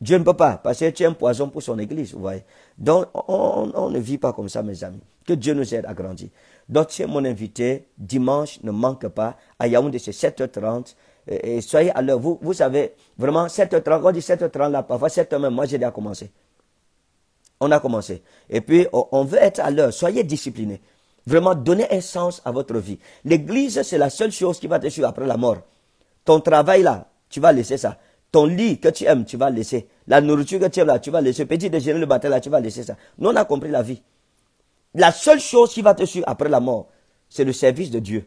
Dieu ne peut pas, parce que tu es un poison pour son Église, vous voyez. Donc, on, ne vit pas comme ça, mes amis. Que Dieu nous aide à grandir. Donc, tu es mon invité, dimanche, ne manque pas, à Yaoundé, c'est 7h30. Et, soyez à l'heure. Vous, savez, vraiment, 7h30, on dit 7h30 là, parfois 7h moi j'ai déjà commencé on a commencé. Et puis, on veut être à l'heure. Soyez disciplinés. Vraiment, donnez un sens à votre vie. L'église, c'est la seule chose qui va te suivre après la mort. Ton travail là, tu vas laisser ça. Ton lit que tu aimes, tu vas laisser. La nourriture que tu aimes là, tu vas laisser. Petit déjeuner le matin là, tu vas laisser ça. Nous, on a compris la vie. La seule chose qui va te suivre après la mort, c'est le service de Dieu.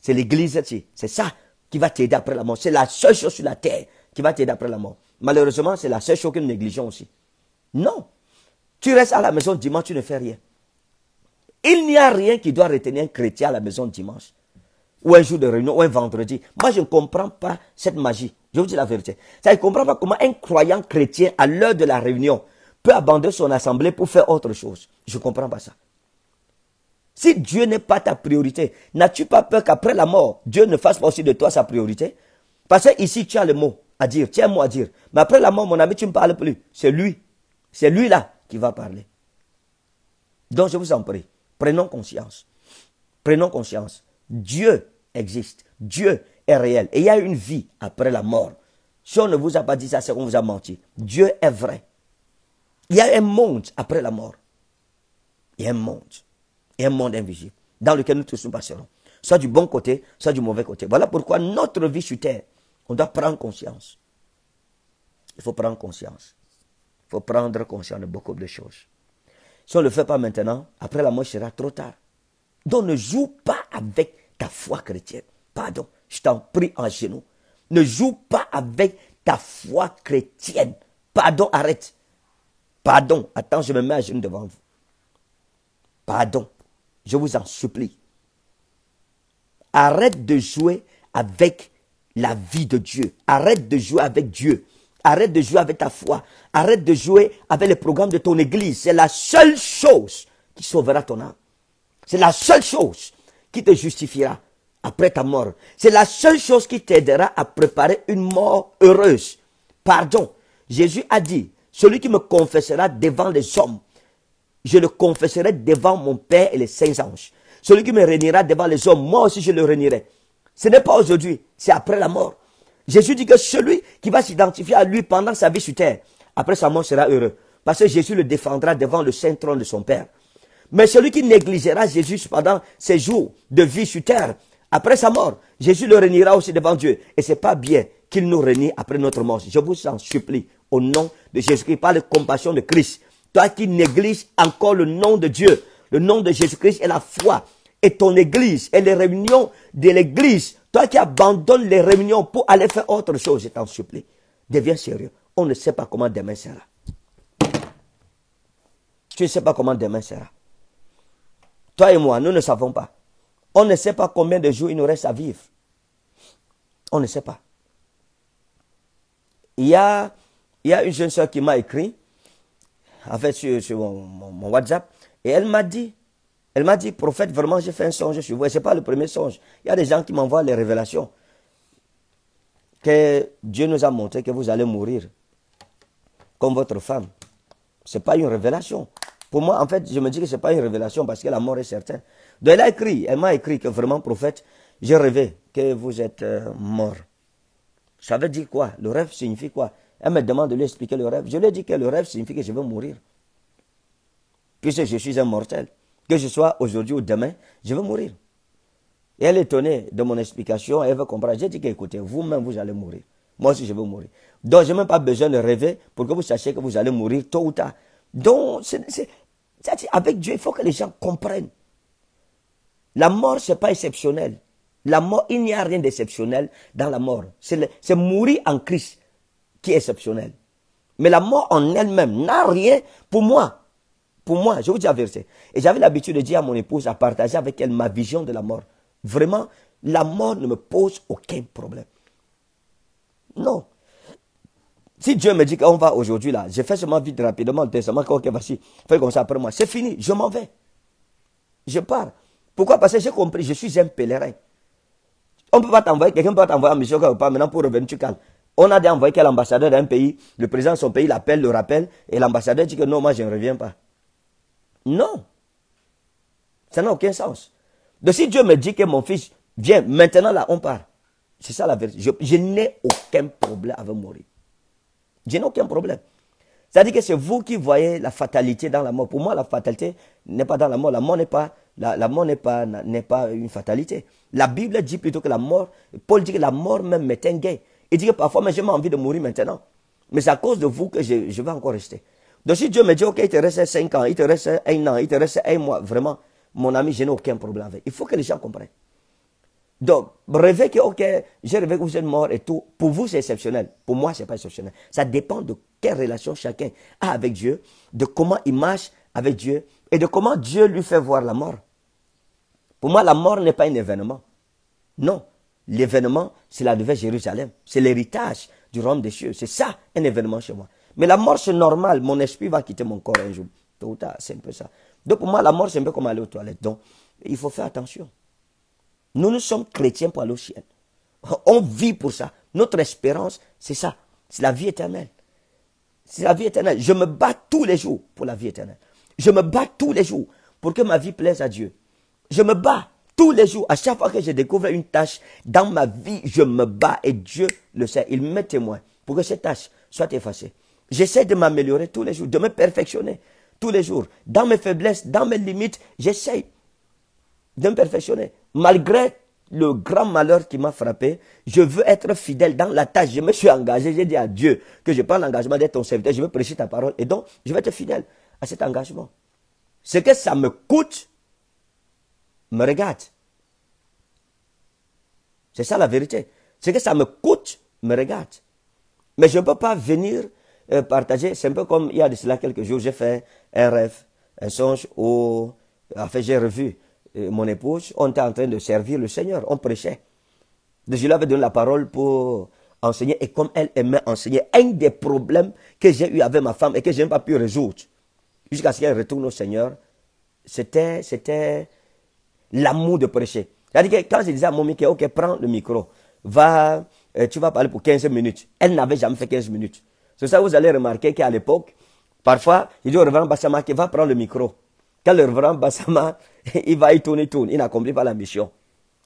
C'est l'église, c'est ça qui va t'aider après la mort. C'est la seule chose sur la terre qui va t'aider après la mort. Malheureusement, c'est la seule chose que nous négligeons aussi. Non, tu restes à la maison dimanche, tu ne fais rien. Il n'y a rien qui doit retenir un chrétien à la maison dimanche. Ou un jour de réunion, ou un vendredi. Moi, je ne comprends pas cette magie. Je vous dis la vérité. Ça, je ne comprends pas comment un croyant chrétien, à l'heure de la réunion, peut abandonner son assemblée pour faire autre chose. Je ne comprends pas ça. Si Dieu n'est pas ta priorité, n'as-tu pas peur qu'après la mort, Dieu ne fasse pas aussi de toi sa priorité Parce que ici, tu as le mot à dire, tu as un mot à dire. Mais après la mort, mon ami, tu ne me parles plus. C'est lui. C'est lui là qui va parler. Donc je vous en prie, prenons conscience. Prenons conscience. Dieu existe. Dieu est réel. Et il y a une vie après la mort. Si on ne vous a pas dit ça, c'est qu'on vous a menti. Dieu est vrai. Il y a un monde après la mort. Il y a un monde. Il y a un monde invisible dans lequel nous tous nous passerons. Soit du bon côté, soit du mauvais côté. Voilà pourquoi notre vie sur terre, on doit prendre conscience. Il faut prendre conscience. Il faut prendre conscience de beaucoup de choses. Si on ne le fait pas maintenant, après la mort, sera trop tard. Donc ne joue pas avec ta foi chrétienne. Pardon, je t'en prie en genoux. Ne joue pas avec ta foi chrétienne. Pardon, arrête. Pardon, attends, je me mets à genoux devant vous. Pardon, je vous en supplie. Arrête de jouer avec la vie de Dieu. Arrête de jouer avec Dieu. Arrête de jouer avec ta foi. Arrête de jouer avec les programmes de ton église. C'est la seule chose qui sauvera ton âme. C'est la seule chose qui te justifiera après ta mort. C'est la seule chose qui t'aidera à préparer une mort heureuse. Pardon. Jésus a dit, celui qui me confessera devant les hommes, je le confesserai devant mon Père et les saints anges. Celui qui me réunira devant les hommes, moi aussi je le réunirai. Ce n'est pas aujourd'hui, c'est après la mort. Jésus dit que celui qui va s'identifier à lui pendant sa vie sur terre, après sa mort sera heureux. Parce que Jésus le défendra devant le saint trône de son Père. Mais celui qui négligera Jésus pendant ses jours de vie sur terre, après sa mort, Jésus le réunira aussi devant Dieu. Et c'est pas bien qu'il nous réunit après notre mort. Je vous en supplie, au nom de Jésus-Christ, par la compassion de Christ. Toi qui négliges encore le nom de Dieu, le nom de Jésus-Christ et la foi, et ton église, et les réunions de l'église, toi qui abandonnes les réunions pour aller faire autre chose, je t'en supplie. Deviens sérieux. On ne sait pas comment demain sera. Tu ne sais pas comment demain sera. Toi et moi, nous ne savons pas. On ne sait pas combien de jours il nous reste à vivre. On ne sait pas. Il y a, il y a une jeune soeur qui m'a écrit, en sur, mon WhatsApp, et elle m'a dit, elle m'a dit, prophète, vraiment, j'ai fait un songe sur vous. Et ce n'est pas le premier songe. Il y a des gens qui m'envoient les révélations. Que Dieu nous a montré que vous allez mourir comme votre femme. Ce n'est pas une révélation. Pour moi, en fait, je me dis que ce n'est pas une révélation parce que la mort est certaine. Donc elle a écrit, elle m'a écrit que vraiment, prophète, j'ai rêvé que vous êtes euh, mort. Ça veut dire quoi Le rêve signifie quoi Elle me demande de lui expliquer le rêve. Je lui ai dit que le rêve signifie que je veux mourir. Puisque je suis un mortel que je sois aujourd'hui ou demain, je vais mourir. Et elle est étonnée de mon explication, elle veut comprendre. J'ai dit écoutez, vous-même, vous allez mourir. Moi aussi, je veux mourir. Donc, je n'ai même pas besoin de rêver pour que vous sachiez que vous allez mourir tôt ou tard. Donc, avec Dieu, il faut que les gens comprennent. La mort, ce n'est pas exceptionnel. La mort, il n'y a rien d'exceptionnel dans la mort. C'est mourir en Christ qui est exceptionnel. Mais la mort en elle-même n'a rien pour moi. Pour moi, je vous dis un verset. Et j'avais l'habitude de dire à mon épouse, à partager avec elle ma vision de la mort. Vraiment, la mort ne me pose aucun problème. Non. Si Dieu me dit qu'on va aujourd'hui là, je fais seulement vite rapidement le testament, ok, vas-y, fais comme ça après moi. C'est fini, je m'en vais. Je pars. Pourquoi Parce que j'ai compris, je suis un pèlerin. On ne peut pas t'envoyer, quelqu'un peut t'envoyer en mission part, maintenant pour revenir, tu calmes. On a envoyé quel ambassadeur d'un pays, le président de son pays l'appelle, le rappelle, et l'ambassadeur dit que non, moi je ne reviens pas. Non. Ça n'a aucun sens. Donc si Dieu me dit que mon fils, vient maintenant là, on part. C'est ça la vérité. Je, n'ai aucun problème avec mourir. Je n'ai aucun problème. C'est-à-dire que c'est vous qui voyez la fatalité dans la mort. Pour moi, la fatalité n'est pas dans la mort. La mort n'est pas, la, mort n'est pas, une fatalité. La Bible dit plutôt que la mort, Paul dit que la mort même un gay. Il dit que parfois, mais j'ai envie de mourir maintenant. Mais c'est à cause de vous que je vais encore rester. Donc si Dieu me dit, ok, il te reste 5 ans, il te reste un an, il te reste un mois, vraiment, mon ami, je n'ai aucun problème avec. Il faut que les gens comprennent. Donc, rêver que, ok, j'ai rêvé que vous êtes mort et tout, pour vous c'est exceptionnel, pour moi c'est pas exceptionnel. Ça dépend de quelle relation chacun a avec Dieu, de comment il marche avec Dieu et de comment Dieu lui fait voir la mort. Pour moi, la mort n'est pas un événement. Non, l'événement, c'est la nouvelle Jérusalem, c'est l'héritage du royaume des cieux. C'est ça, un événement chez moi. Mais la mort, c'est normal. Mon esprit va quitter mon corps un jour. Tôt c'est un peu ça. Donc pour moi, la mort, c'est un peu comme aller aux toilettes. Donc, il faut faire attention. Nous, nous sommes chrétiens pour aller au ciel. *laughs* On vit pour ça. Notre espérance, c'est ça. C'est la vie éternelle. C'est la vie éternelle. Je me bats tous les jours pour la vie éternelle. Je me bats tous les jours pour que ma vie plaise à Dieu. Je me bats tous les jours. À chaque fois que je découvre une tâche dans ma vie, je me bats et Dieu le sait. Il me témoin pour que cette tâche soit effacée. J'essaie de m'améliorer tous les jours, de me perfectionner tous les jours. Dans mes faiblesses, dans mes limites, j'essaie de me perfectionner. Malgré le grand malheur qui m'a frappé, je veux être fidèle dans la tâche. Je me suis engagé, j'ai dit à Dieu que je prends l'engagement d'être ton serviteur, je veux prêcher ta parole. Et donc, je vais être fidèle à cet engagement. Ce que ça me coûte, me regarde. C'est ça la vérité. Ce que ça me coûte, me regarde. Mais je ne peux pas venir euh, partager C'est un peu comme il y a de cela quelques jours, j'ai fait un rêve, un songe où, enfin, j'ai revu euh, mon épouse. On était en train de servir le Seigneur, on prêchait. Donc, je lui avais donné la parole pour enseigner et comme elle aimait enseigner, un des problèmes que j'ai eu avec ma femme et que je n'ai pas pu résoudre jusqu'à ce qu'elle retourne au Seigneur, c'était, c'était l'amour de prêcher. C'est-à-dire que quand je disais à mon micro, ok, prends le micro, va, euh, tu vas parler pour 15 minutes. Elle n'avait jamais fait 15 minutes. C'est ça, vous allez remarquer qu'à l'époque, parfois, il dit au reverend Bassama qu'il va prendre le micro. Quand le reverend Bassama, *laughs* il va, il tourne, il tourne. Il n'accomplit pas la mission.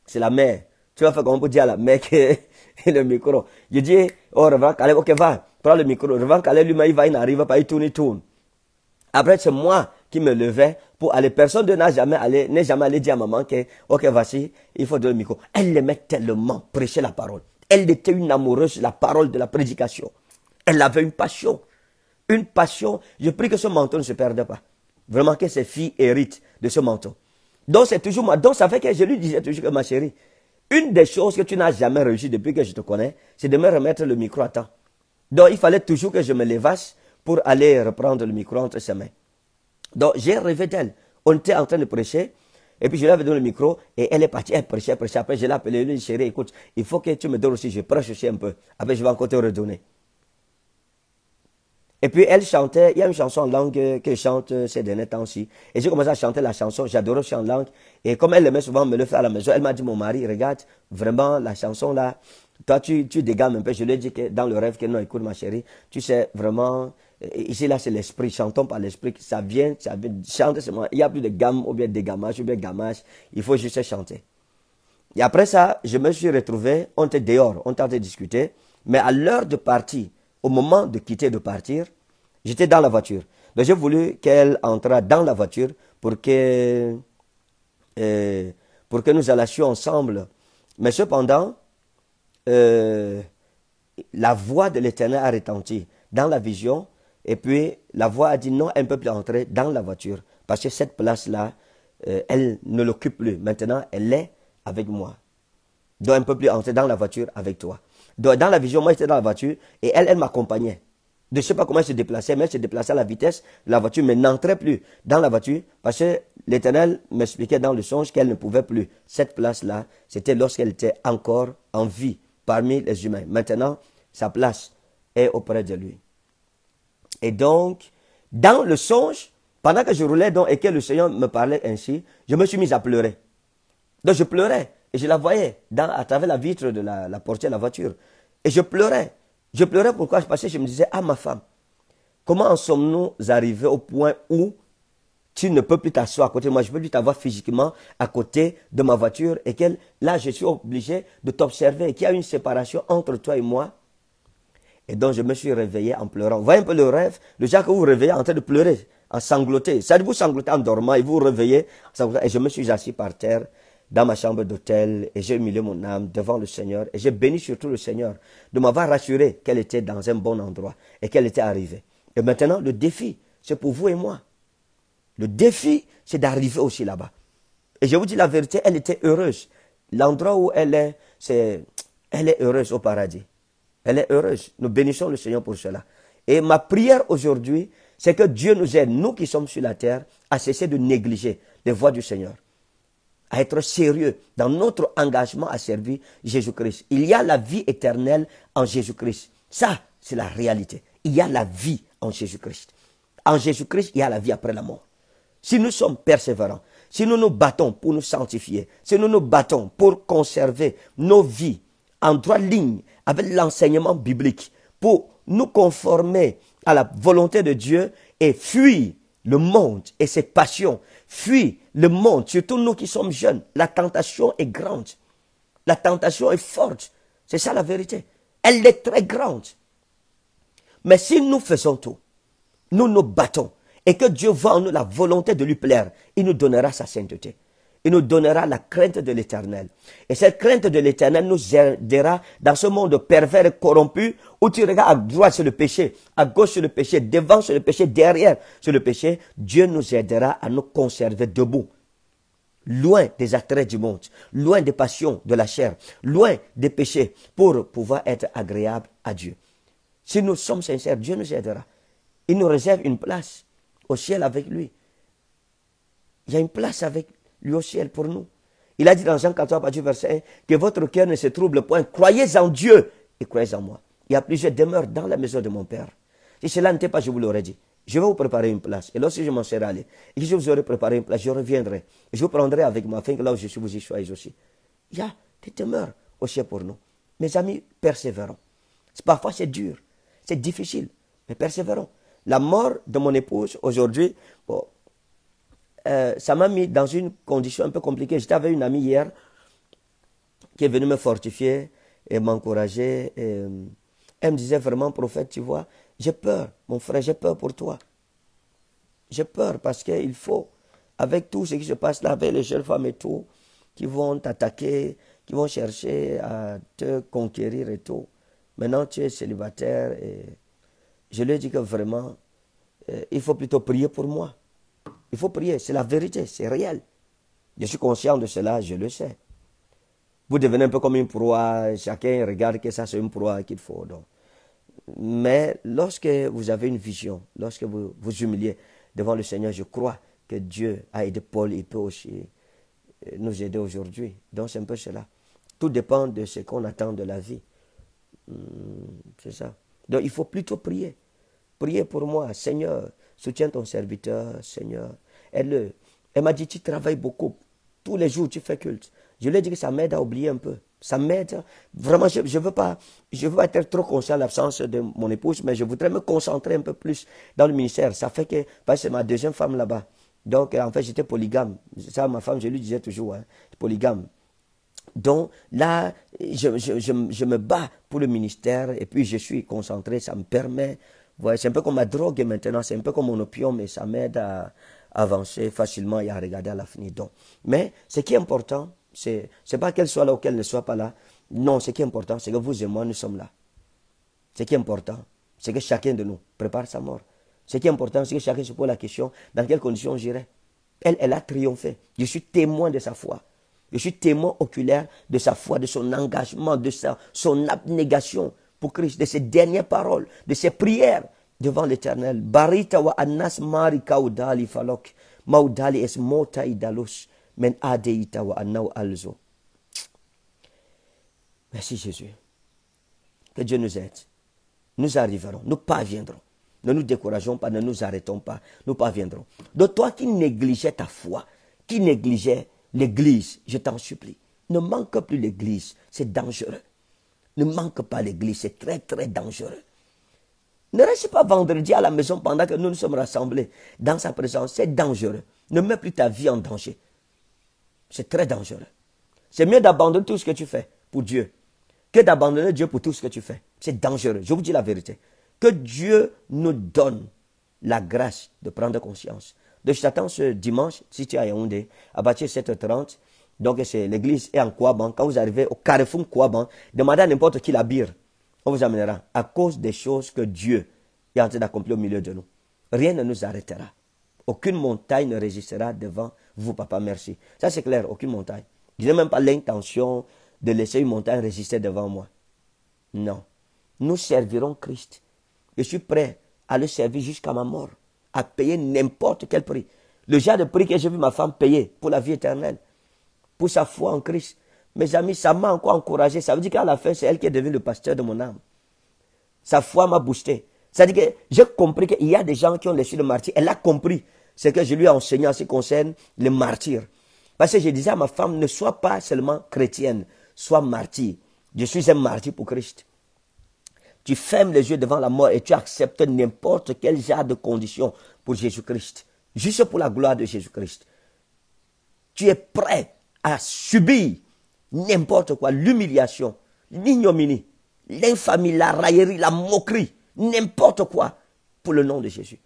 C'est la mère. Tu vas faire comment peut dire à la mère que *laughs* le micro. Je dis au reverend ok, va, prends le micro. Le reverend lui-même, il va, il n'arrive pas, il tourne, il tourne. Après, c'est moi qui me levais pour aller. Personne n'a jamais allé, n'est jamais allé dire à maman que, ok, voici, il faut donner le micro. Elle aimait tellement prêcher la parole. Elle était une amoureuse de la parole de la prédication. Elle avait une passion. Une passion. Je prie que ce manteau ne se perde pas. Vraiment que ses filles héritent de ce manteau. Donc c'est toujours moi. Donc ça fait que je lui disais toujours que ma chérie, une des choses que tu n'as jamais réussi depuis que je te connais, c'est de me remettre le micro à temps. Donc il fallait toujours que je me levasse pour aller reprendre le micro entre ses mains. Donc j'ai rêvé d'elle. On était en train de prêcher. Et puis je lui avais donné le micro et elle est partie, elle prêchait, prêchait. Après je l'ai appelée, elle lui dit, chérie, écoute, il faut que tu me donnes aussi, je prêche aussi un peu. Après je vais encore te redonner. Et puis elle chantait, il y a une chanson en langue qu'elle chante euh, ces derniers temps-ci. Et j'ai commencé à chanter la chanson, j'adore chanter en langue. Et comme elle aimait souvent me le faire à la maison, elle m'a dit, mon mari, regarde, vraiment, la chanson là, toi tu, tu dégames un peu. Je lui ai dit que dans le rêve, que non, écoute ma chérie, tu sais vraiment, euh, ici là c'est l'esprit, chantons par l'esprit, ça vient, ça vient, chante seulement. Il n'y a plus de gamme ou bien dégamage ou bien gamage, il faut juste chanter. Et après ça, je me suis retrouvé, on était dehors, on tentait de discuter, mais à l'heure de partir au moment de quitter, de partir, j'étais dans la voiture. Mais j'ai voulu qu'elle entrât dans la voiture pour que, euh, pour que nous allassions ensemble. Mais cependant, euh, la voix de l'Éternel a retenti dans la vision. Et puis la voix a dit non, elle ne peut plus entrer dans la voiture. Parce que cette place-là, euh, elle ne l'occupe plus. Maintenant, elle est avec moi. Donc elle ne peut plus entrer dans la voiture avec toi. Dans la vision, moi j'étais dans la voiture et elle, elle m'accompagnait. Je ne sais pas comment elle se déplaçait, mais elle se déplaçait à la vitesse. La voiture mais n'entrait plus dans la voiture parce que l'Éternel m'expliquait dans le songe qu'elle ne pouvait plus. Cette place-là, c'était lorsqu'elle était encore en vie parmi les humains. Maintenant, sa place est auprès de lui. Et donc, dans le songe, pendant que je roulais donc et que le Seigneur me parlait ainsi, je me suis mis à pleurer. Donc je pleurais. Et je la voyais à travers la vitre de la, la portière de la voiture. Et je pleurais. Je pleurais pourquoi je passais. je me disais, ah ma femme, comment en sommes-nous arrivés au point où tu ne peux plus t'asseoir à côté de moi, je ne peux plus t'avoir physiquement à côté de ma voiture et qu'elle, là, je suis obligé de t'observer et qu'il y a une séparation entre toi et moi. Et donc, je me suis réveillé en pleurant. Vous voyez un peu le rêve, le genre que vous, vous réveillez en train de pleurer, en sangloter. cest vous sanglotez en dormant et vous, vous réveillez en sanglotant. Et je me suis assis par terre dans ma chambre d'hôtel et j'ai humilié mon âme devant le Seigneur et j'ai béni surtout le Seigneur de m'avoir rassuré qu'elle était dans un bon endroit et qu'elle était arrivée. Et maintenant, le défi, c'est pour vous et moi. Le défi, c'est d'arriver aussi là-bas. Et je vous dis la vérité, elle était heureuse. L'endroit où elle est, c'est, elle est heureuse au paradis. Elle est heureuse. Nous bénissons le Seigneur pour cela. Et ma prière aujourd'hui, c'est que Dieu nous aide, nous qui sommes sur la terre, à cesser de négliger les voies du Seigneur à être sérieux dans notre engagement à servir Jésus-Christ. Il y a la vie éternelle en Jésus-Christ. Ça, c'est la réalité. Il y a la vie en Jésus-Christ. En Jésus-Christ, il y a la vie après la mort. Si nous sommes persévérants, si nous nous battons pour nous sanctifier, si nous nous battons pour conserver nos vies en droite ligne avec l'enseignement biblique, pour nous conformer à la volonté de Dieu et fuir le monde et ses passions Fuis le monde, surtout nous qui sommes jeunes. La tentation est grande. La tentation est forte. C'est ça la vérité. Elle est très grande. Mais si nous faisons tout, nous nous battons et que Dieu voit en nous la volonté de lui plaire, il nous donnera sa sainteté. Il nous donnera la crainte de l'éternel. Et cette crainte de l'éternel nous aidera dans ce monde pervers et corrompu où tu regardes à droite sur le péché, à gauche sur le péché, devant sur le péché, derrière sur le péché. Dieu nous aidera à nous conserver debout. Loin des attraits du monde, loin des passions de la chair, loin des péchés pour pouvoir être agréable à Dieu. Si nous sommes sincères, Dieu nous aidera. Il nous réserve une place au ciel avec lui. Il y a une place avec lui aussi est pour nous. Il a dit dans Jean 14, verset 1, que votre cœur ne se trouble point. Croyez en Dieu et croyez en moi. Il y a plusieurs demeures dans la maison de mon Père. Si cela n'était pas, je vous l'aurais dit. Je vais vous préparer une place. Et lorsque je m'en serai allé, et que je vous aurai préparé une place, je reviendrai. Et je vous prendrai avec moi, afin que là où je suis, vous y soyez aussi. Il y a des demeures aussi pour nous. Mes amis, persévérons. Parfois, c'est dur. C'est difficile. Mais persévérons. La mort de mon épouse, aujourd'hui, euh, ça m'a mis dans une condition un peu compliquée. J'étais avec une amie hier qui est venue me fortifier et m'encourager. Euh, elle me disait vraiment, prophète, tu vois, j'ai peur, mon frère, j'ai peur pour toi. J'ai peur parce qu'il faut, avec tout ce qui se passe là, avec les jeunes femmes et tout, qui vont t'attaquer, qui vont chercher à te conquérir et tout. Maintenant, tu es célibataire et je lui ai dit que vraiment, euh, il faut plutôt prier pour moi. Il faut prier, c'est la vérité, c'est réel. Je suis conscient de cela, je le sais. Vous devenez un peu comme une proie, chacun regarde que ça c'est une proie qu'il faut. Donc. Mais lorsque vous avez une vision, lorsque vous vous humiliez devant le Seigneur, je crois que Dieu a aidé Paul, il peut aussi euh, nous aider aujourd'hui. Donc c'est un peu cela. Tout dépend de ce qu'on attend de la vie. Hmm, c'est ça. Donc il faut plutôt prier. Priez pour moi, Seigneur, soutiens ton serviteur, Seigneur, Elle m'a dit, tu travailles beaucoup. Tous les jours, tu fais culte. Je lui ai dit que ça m'aide à oublier un peu. Ça m'aide. Vraiment, je ne veux, pas, veux être trop conscient de l'absence de mon épouse, mais je voudrais me concentrer un peu plus dans le ministère. Ça fait que, parce que c'est ma deuxième femme là-bas. Donc, en fait, j'étais polygame. Ça, ma femme, je lui disais toujours, hein, polygame. Donc là, je, me bats pour le ministère et puis je suis concentré, ça me permet c'est un peu comme ma drogue maintenant, c'est un peu comme mon opium mais ça m'aide à avancer facilement et à regarder à l'avenir. mais ce qui est important, ce n'est pas qu'elle soit là ou qu'elle ne soit pas là. Non, ce qui est important, c'est que vous et moi, nous sommes là. Ce qui est important, c'est que chacun de nous prépare sa mort. Ce qui est important, c'est que chacun se pose la question, dans quelles conditions j'irai Elle, elle a triomphé. Je suis témoin de sa foi. Je suis témoin oculaire de sa foi, de son engagement, de sa, son abnégation, pour Christ, de ses dernières paroles, de ses prières devant l'Éternel. Barita wa falok, es mota men alzo. Merci Jésus. Que Dieu nous aide. Nous arriverons, nous parviendrons. Ne nous décourageons pas, ne nous arrêtons pas, nous parviendrons. De toi qui négligeais ta foi, qui négligeais l'Église, je t'en supplie, ne manque plus l'Église, c'est dangereux ne manque pas l'église, c'est très très dangereux. Ne reste pas vendredi à la maison pendant que nous nous sommes rassemblés dans sa présence, c'est dangereux. Ne mets plus ta vie en danger. C'est très dangereux. C'est mieux d'abandonner tout ce que tu fais pour Dieu que d'abandonner Dieu pour tout ce que tu fais. C'est dangereux, je vous dis la vérité. Que Dieu nous donne la grâce de prendre conscience. Donc je t'attends ce dimanche, si tu es à Yaoundé, à partir 7h30, donc, c'est l'église est en Kouaban. Quand vous arrivez au carrefour Kouaban, demandez à n'importe qui la bière. On vous amènera à cause des choses que Dieu est en train d'accomplir au milieu de nous. Rien ne nous arrêtera. Aucune montagne ne résistera devant vous, papa. Merci. Ça, c'est clair. Aucune montagne. Je n'ai même pas l'intention de laisser une montagne résister devant moi. Non. Nous servirons Christ. Je suis prêt à le servir jusqu'à ma mort, à payer n'importe quel prix. Le genre de prix que j'ai vu ma femme payer pour la vie éternelle, pour sa foi en Christ. Mes amis, ça m'a encore encouragé. Ça veut dire qu'à la fin, c'est elle qui est devenue le pasteur de mon âme. Sa foi m'a boosté. Ça veut dire que j'ai compris qu'il y a des gens qui ont laissé le martyr. Elle a compris ce que je lui ai enseigné en ce qui concerne le martyr. Parce que je disais à ma femme, ne sois pas seulement chrétienne, sois martyr. Je suis un martyr pour Christ. Tu fermes les yeux devant la mort et tu acceptes n'importe quel genre de condition pour Jésus-Christ. Juste pour la gloire de Jésus-Christ. Tu es prêt à subir n'importe quoi, l'humiliation, l'ignominie, l'infamie, la raillerie, la moquerie, n'importe quoi, pour le nom de Jésus.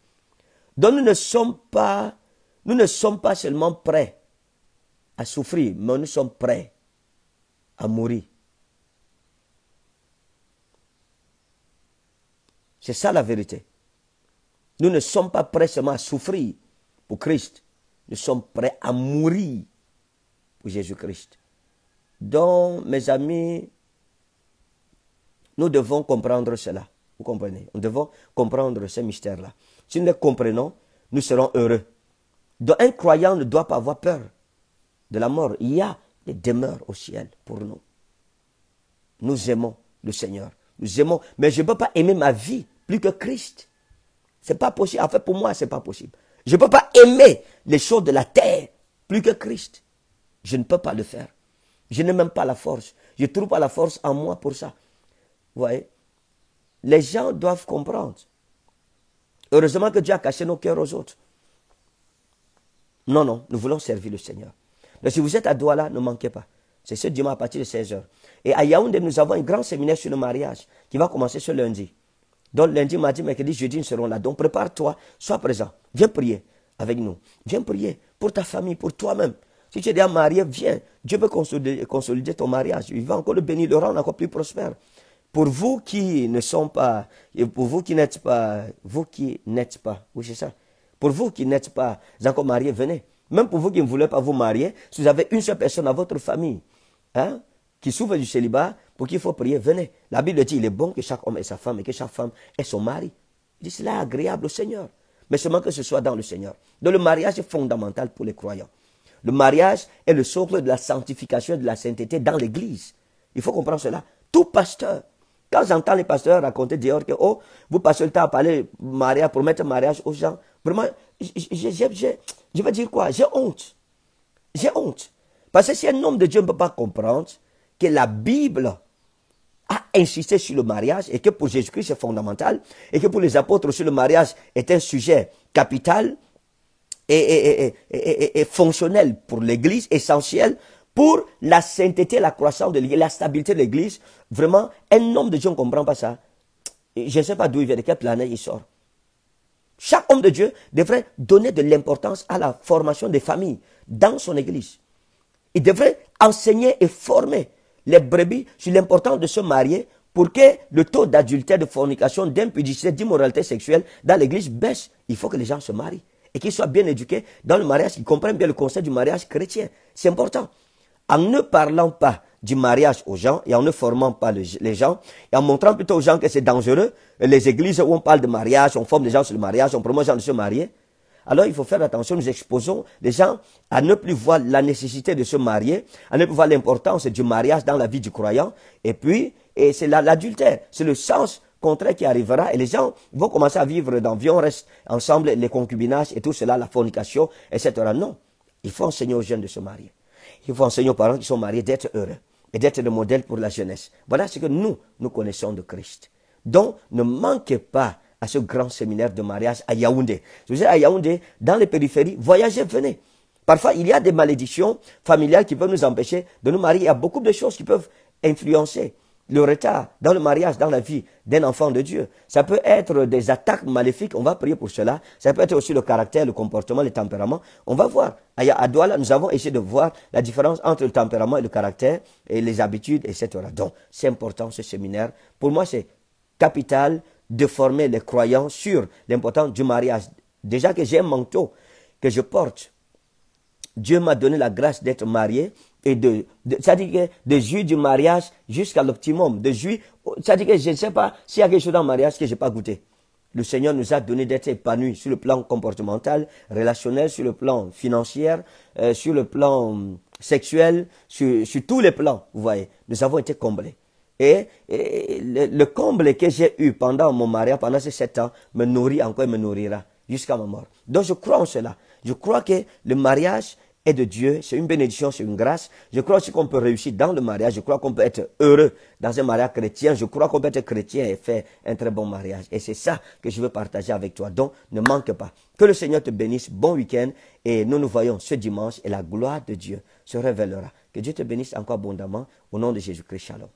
Donc nous ne sommes pas, nous ne sommes pas seulement prêts à souffrir, mais nous sommes prêts à mourir. C'est ça la vérité. Nous ne sommes pas prêts seulement à souffrir pour Christ. Nous sommes prêts à mourir Jésus-Christ. Donc, mes amis, nous devons comprendre cela. Vous comprenez Nous devons comprendre ces mystères-là. Si nous les comprenons, nous serons heureux. Donc, un croyant ne doit pas avoir peur de la mort. Il y a des demeures au ciel pour nous. Nous aimons le Seigneur. Nous aimons, mais je ne peux pas aimer ma vie plus que Christ. C'est pas possible. En fait, pour moi, c'est pas possible. Je ne peux pas aimer les choses de la terre plus que Christ. Je ne peux pas le faire. Je n'ai même pas la force. Je ne trouve pas la force en moi pour ça. Vous voyez Les gens doivent comprendre. Heureusement que Dieu a caché nos cœurs aux autres. Non, non, nous voulons servir le Seigneur. Mais si vous êtes à Douala, ne manquez pas. C'est ce dimanche à partir de 16h. Et à Yaoundé, nous avons un grand séminaire sur le mariage qui va commencer ce lundi. Donc lundi, mardi, mercredi, jeudi, nous serons là. Donc prépare-toi, sois présent. Viens prier avec nous. Viens prier pour ta famille, pour toi-même. Si tu es déjà marié, viens. Dieu peut consolider, ton mariage. Il va encore le bénir, le rendre encore plus prospère. Pour vous qui ne sont pas, et pour vous qui n'êtes pas, vous qui n'êtes pas, oui c'est ça. Pour vous qui n'êtes pas encore mariés, venez. Même pour vous qui ne voulez pas vous marier, si vous avez une seule personne dans votre famille hein, qui souffre du célibat, pour qu'il faut prier, venez. La Bible dit, il est bon que chaque homme ait sa femme et que chaque femme ait son mari. C'est cela agréable au Seigneur. Mais seulement que ce soit dans le Seigneur. Donc le mariage est fondamental pour les croyants. Le mariage est le socle de la sanctification de la sainteté dans l'Église. Il faut comprendre cela. Tout pasteur, quand j'entends les pasteurs raconter dehors que, oh, vous passez le temps à parler mariage, promettre mariage aux gens, vraiment, je vais dire quoi J'ai honte. J'ai honte. Parce que si un homme de Dieu ne peut pas comprendre que la Bible a insisté sur le mariage et que pour Jésus-Christ c'est fondamental et que pour les apôtres aussi le mariage est un sujet capital, et et fonctionnel pour l'Église, essentiel pour la sainteté, la croissance de l'Église, la stabilité de l'Église. Vraiment, un homme de Dieu ne comprend pas ça. Je ne sais pas d'où il vient, de quelle planète il sort. Chaque homme de Dieu devrait donner de l'importance à la formation des familles dans son Église. Il devrait enseigner et former les brebis sur l'importance de se marier pour que le taux d'adultère, de fornication, d'impudicité, d'immoralité sexuelle dans l'église baisse. Il faut que les gens se marient et qu'ils soient bien éduqués dans le mariage, qu'ils comprennent bien le concept du mariage chrétien. C'est important. En ne parlant pas du mariage aux gens et en ne formant pas les gens et en montrant plutôt aux gens que c'est dangereux, les églises où on parle de mariage, on forme les gens sur le mariage, on promeut gens de se marier, alors il faut faire attention, nous exposons les gens à ne plus voir la nécessité de se marier, à ne plus voir l'importance du mariage dans la vie du croyant, et puis, et c'est l'adultère, c'est le sens contraire qui arrivera et les gens vont commencer à vivre dans vie, on reste ensemble, les concubinages et tout cela, la fornication, etc. Non, il faut enseigner aux jeunes de se marier. Il faut enseigner aux parents qui sont mariés d'être heureux et d'être le modèle pour la jeunesse. Voilà ce que nous, nous connaissons de Christ. Donc, ne manquez pas à ce grand séminaire de mariage à Yaoundé. Je vous à Yaoundé, dans les périphéries, voyagez, venez. Parfois, il y a des malédictions familiales qui peuvent nous empêcher de nous marier. Il y a beaucoup de choses qui peuvent influencer le retard dans le mariage, dans la vie d'un enfant de Dieu. Ça peut être des attaques maléfiques, on va prier pour cela. Ça peut être aussi le caractère, le comportement, le tempérament. On va voir. À Douala, nous avons essayé de voir la différence entre le tempérament et le caractère, et les habitudes, etc. Donc, c'est important ce séminaire. Pour moi, c'est capital de former les croyants sur l'importance du mariage. Déjà que j'ai un manteau que je porte, Dieu m'a donné la grâce d'être marié et de, de c'est-à-dire que des jus du mariage jusqu'à l'optimum, de jus, c'est-à-dire que je ne sais pas s'il y a quelque chose dans le mariage que n'ai pas goûté. Le Seigneur nous a donné d'être épanouis sur le plan comportemental, relationnel, sur le plan financier, euh, sur le plan hum, sexuel, sur, tous les plans, vous voyez. Nous avons été comblés. Et, le, comble que j'ai eu pendant mon mariage, pendant ces sept ans, me nourrit encore et me nourrira jusqu'à ma mort. Donc je crois en cela. Je crois que le mariage et de Dieu, c'est une bénédiction, c'est une grâce. Je crois aussi qu'on peut réussir dans le mariage, je crois qu'on peut être heureux dans un mariage chrétien, je crois qu'on peut être chrétien et faire un très bon mariage. Et c'est ça que je veux partager avec toi. Donc, ne manque pas. Que le Seigneur te bénisse, bon week-end, et nous nous voyons ce dimanche, et la gloire de Dieu se révélera. Que Dieu te bénisse encore abondamment, au nom de Jésus-Christ, shalom.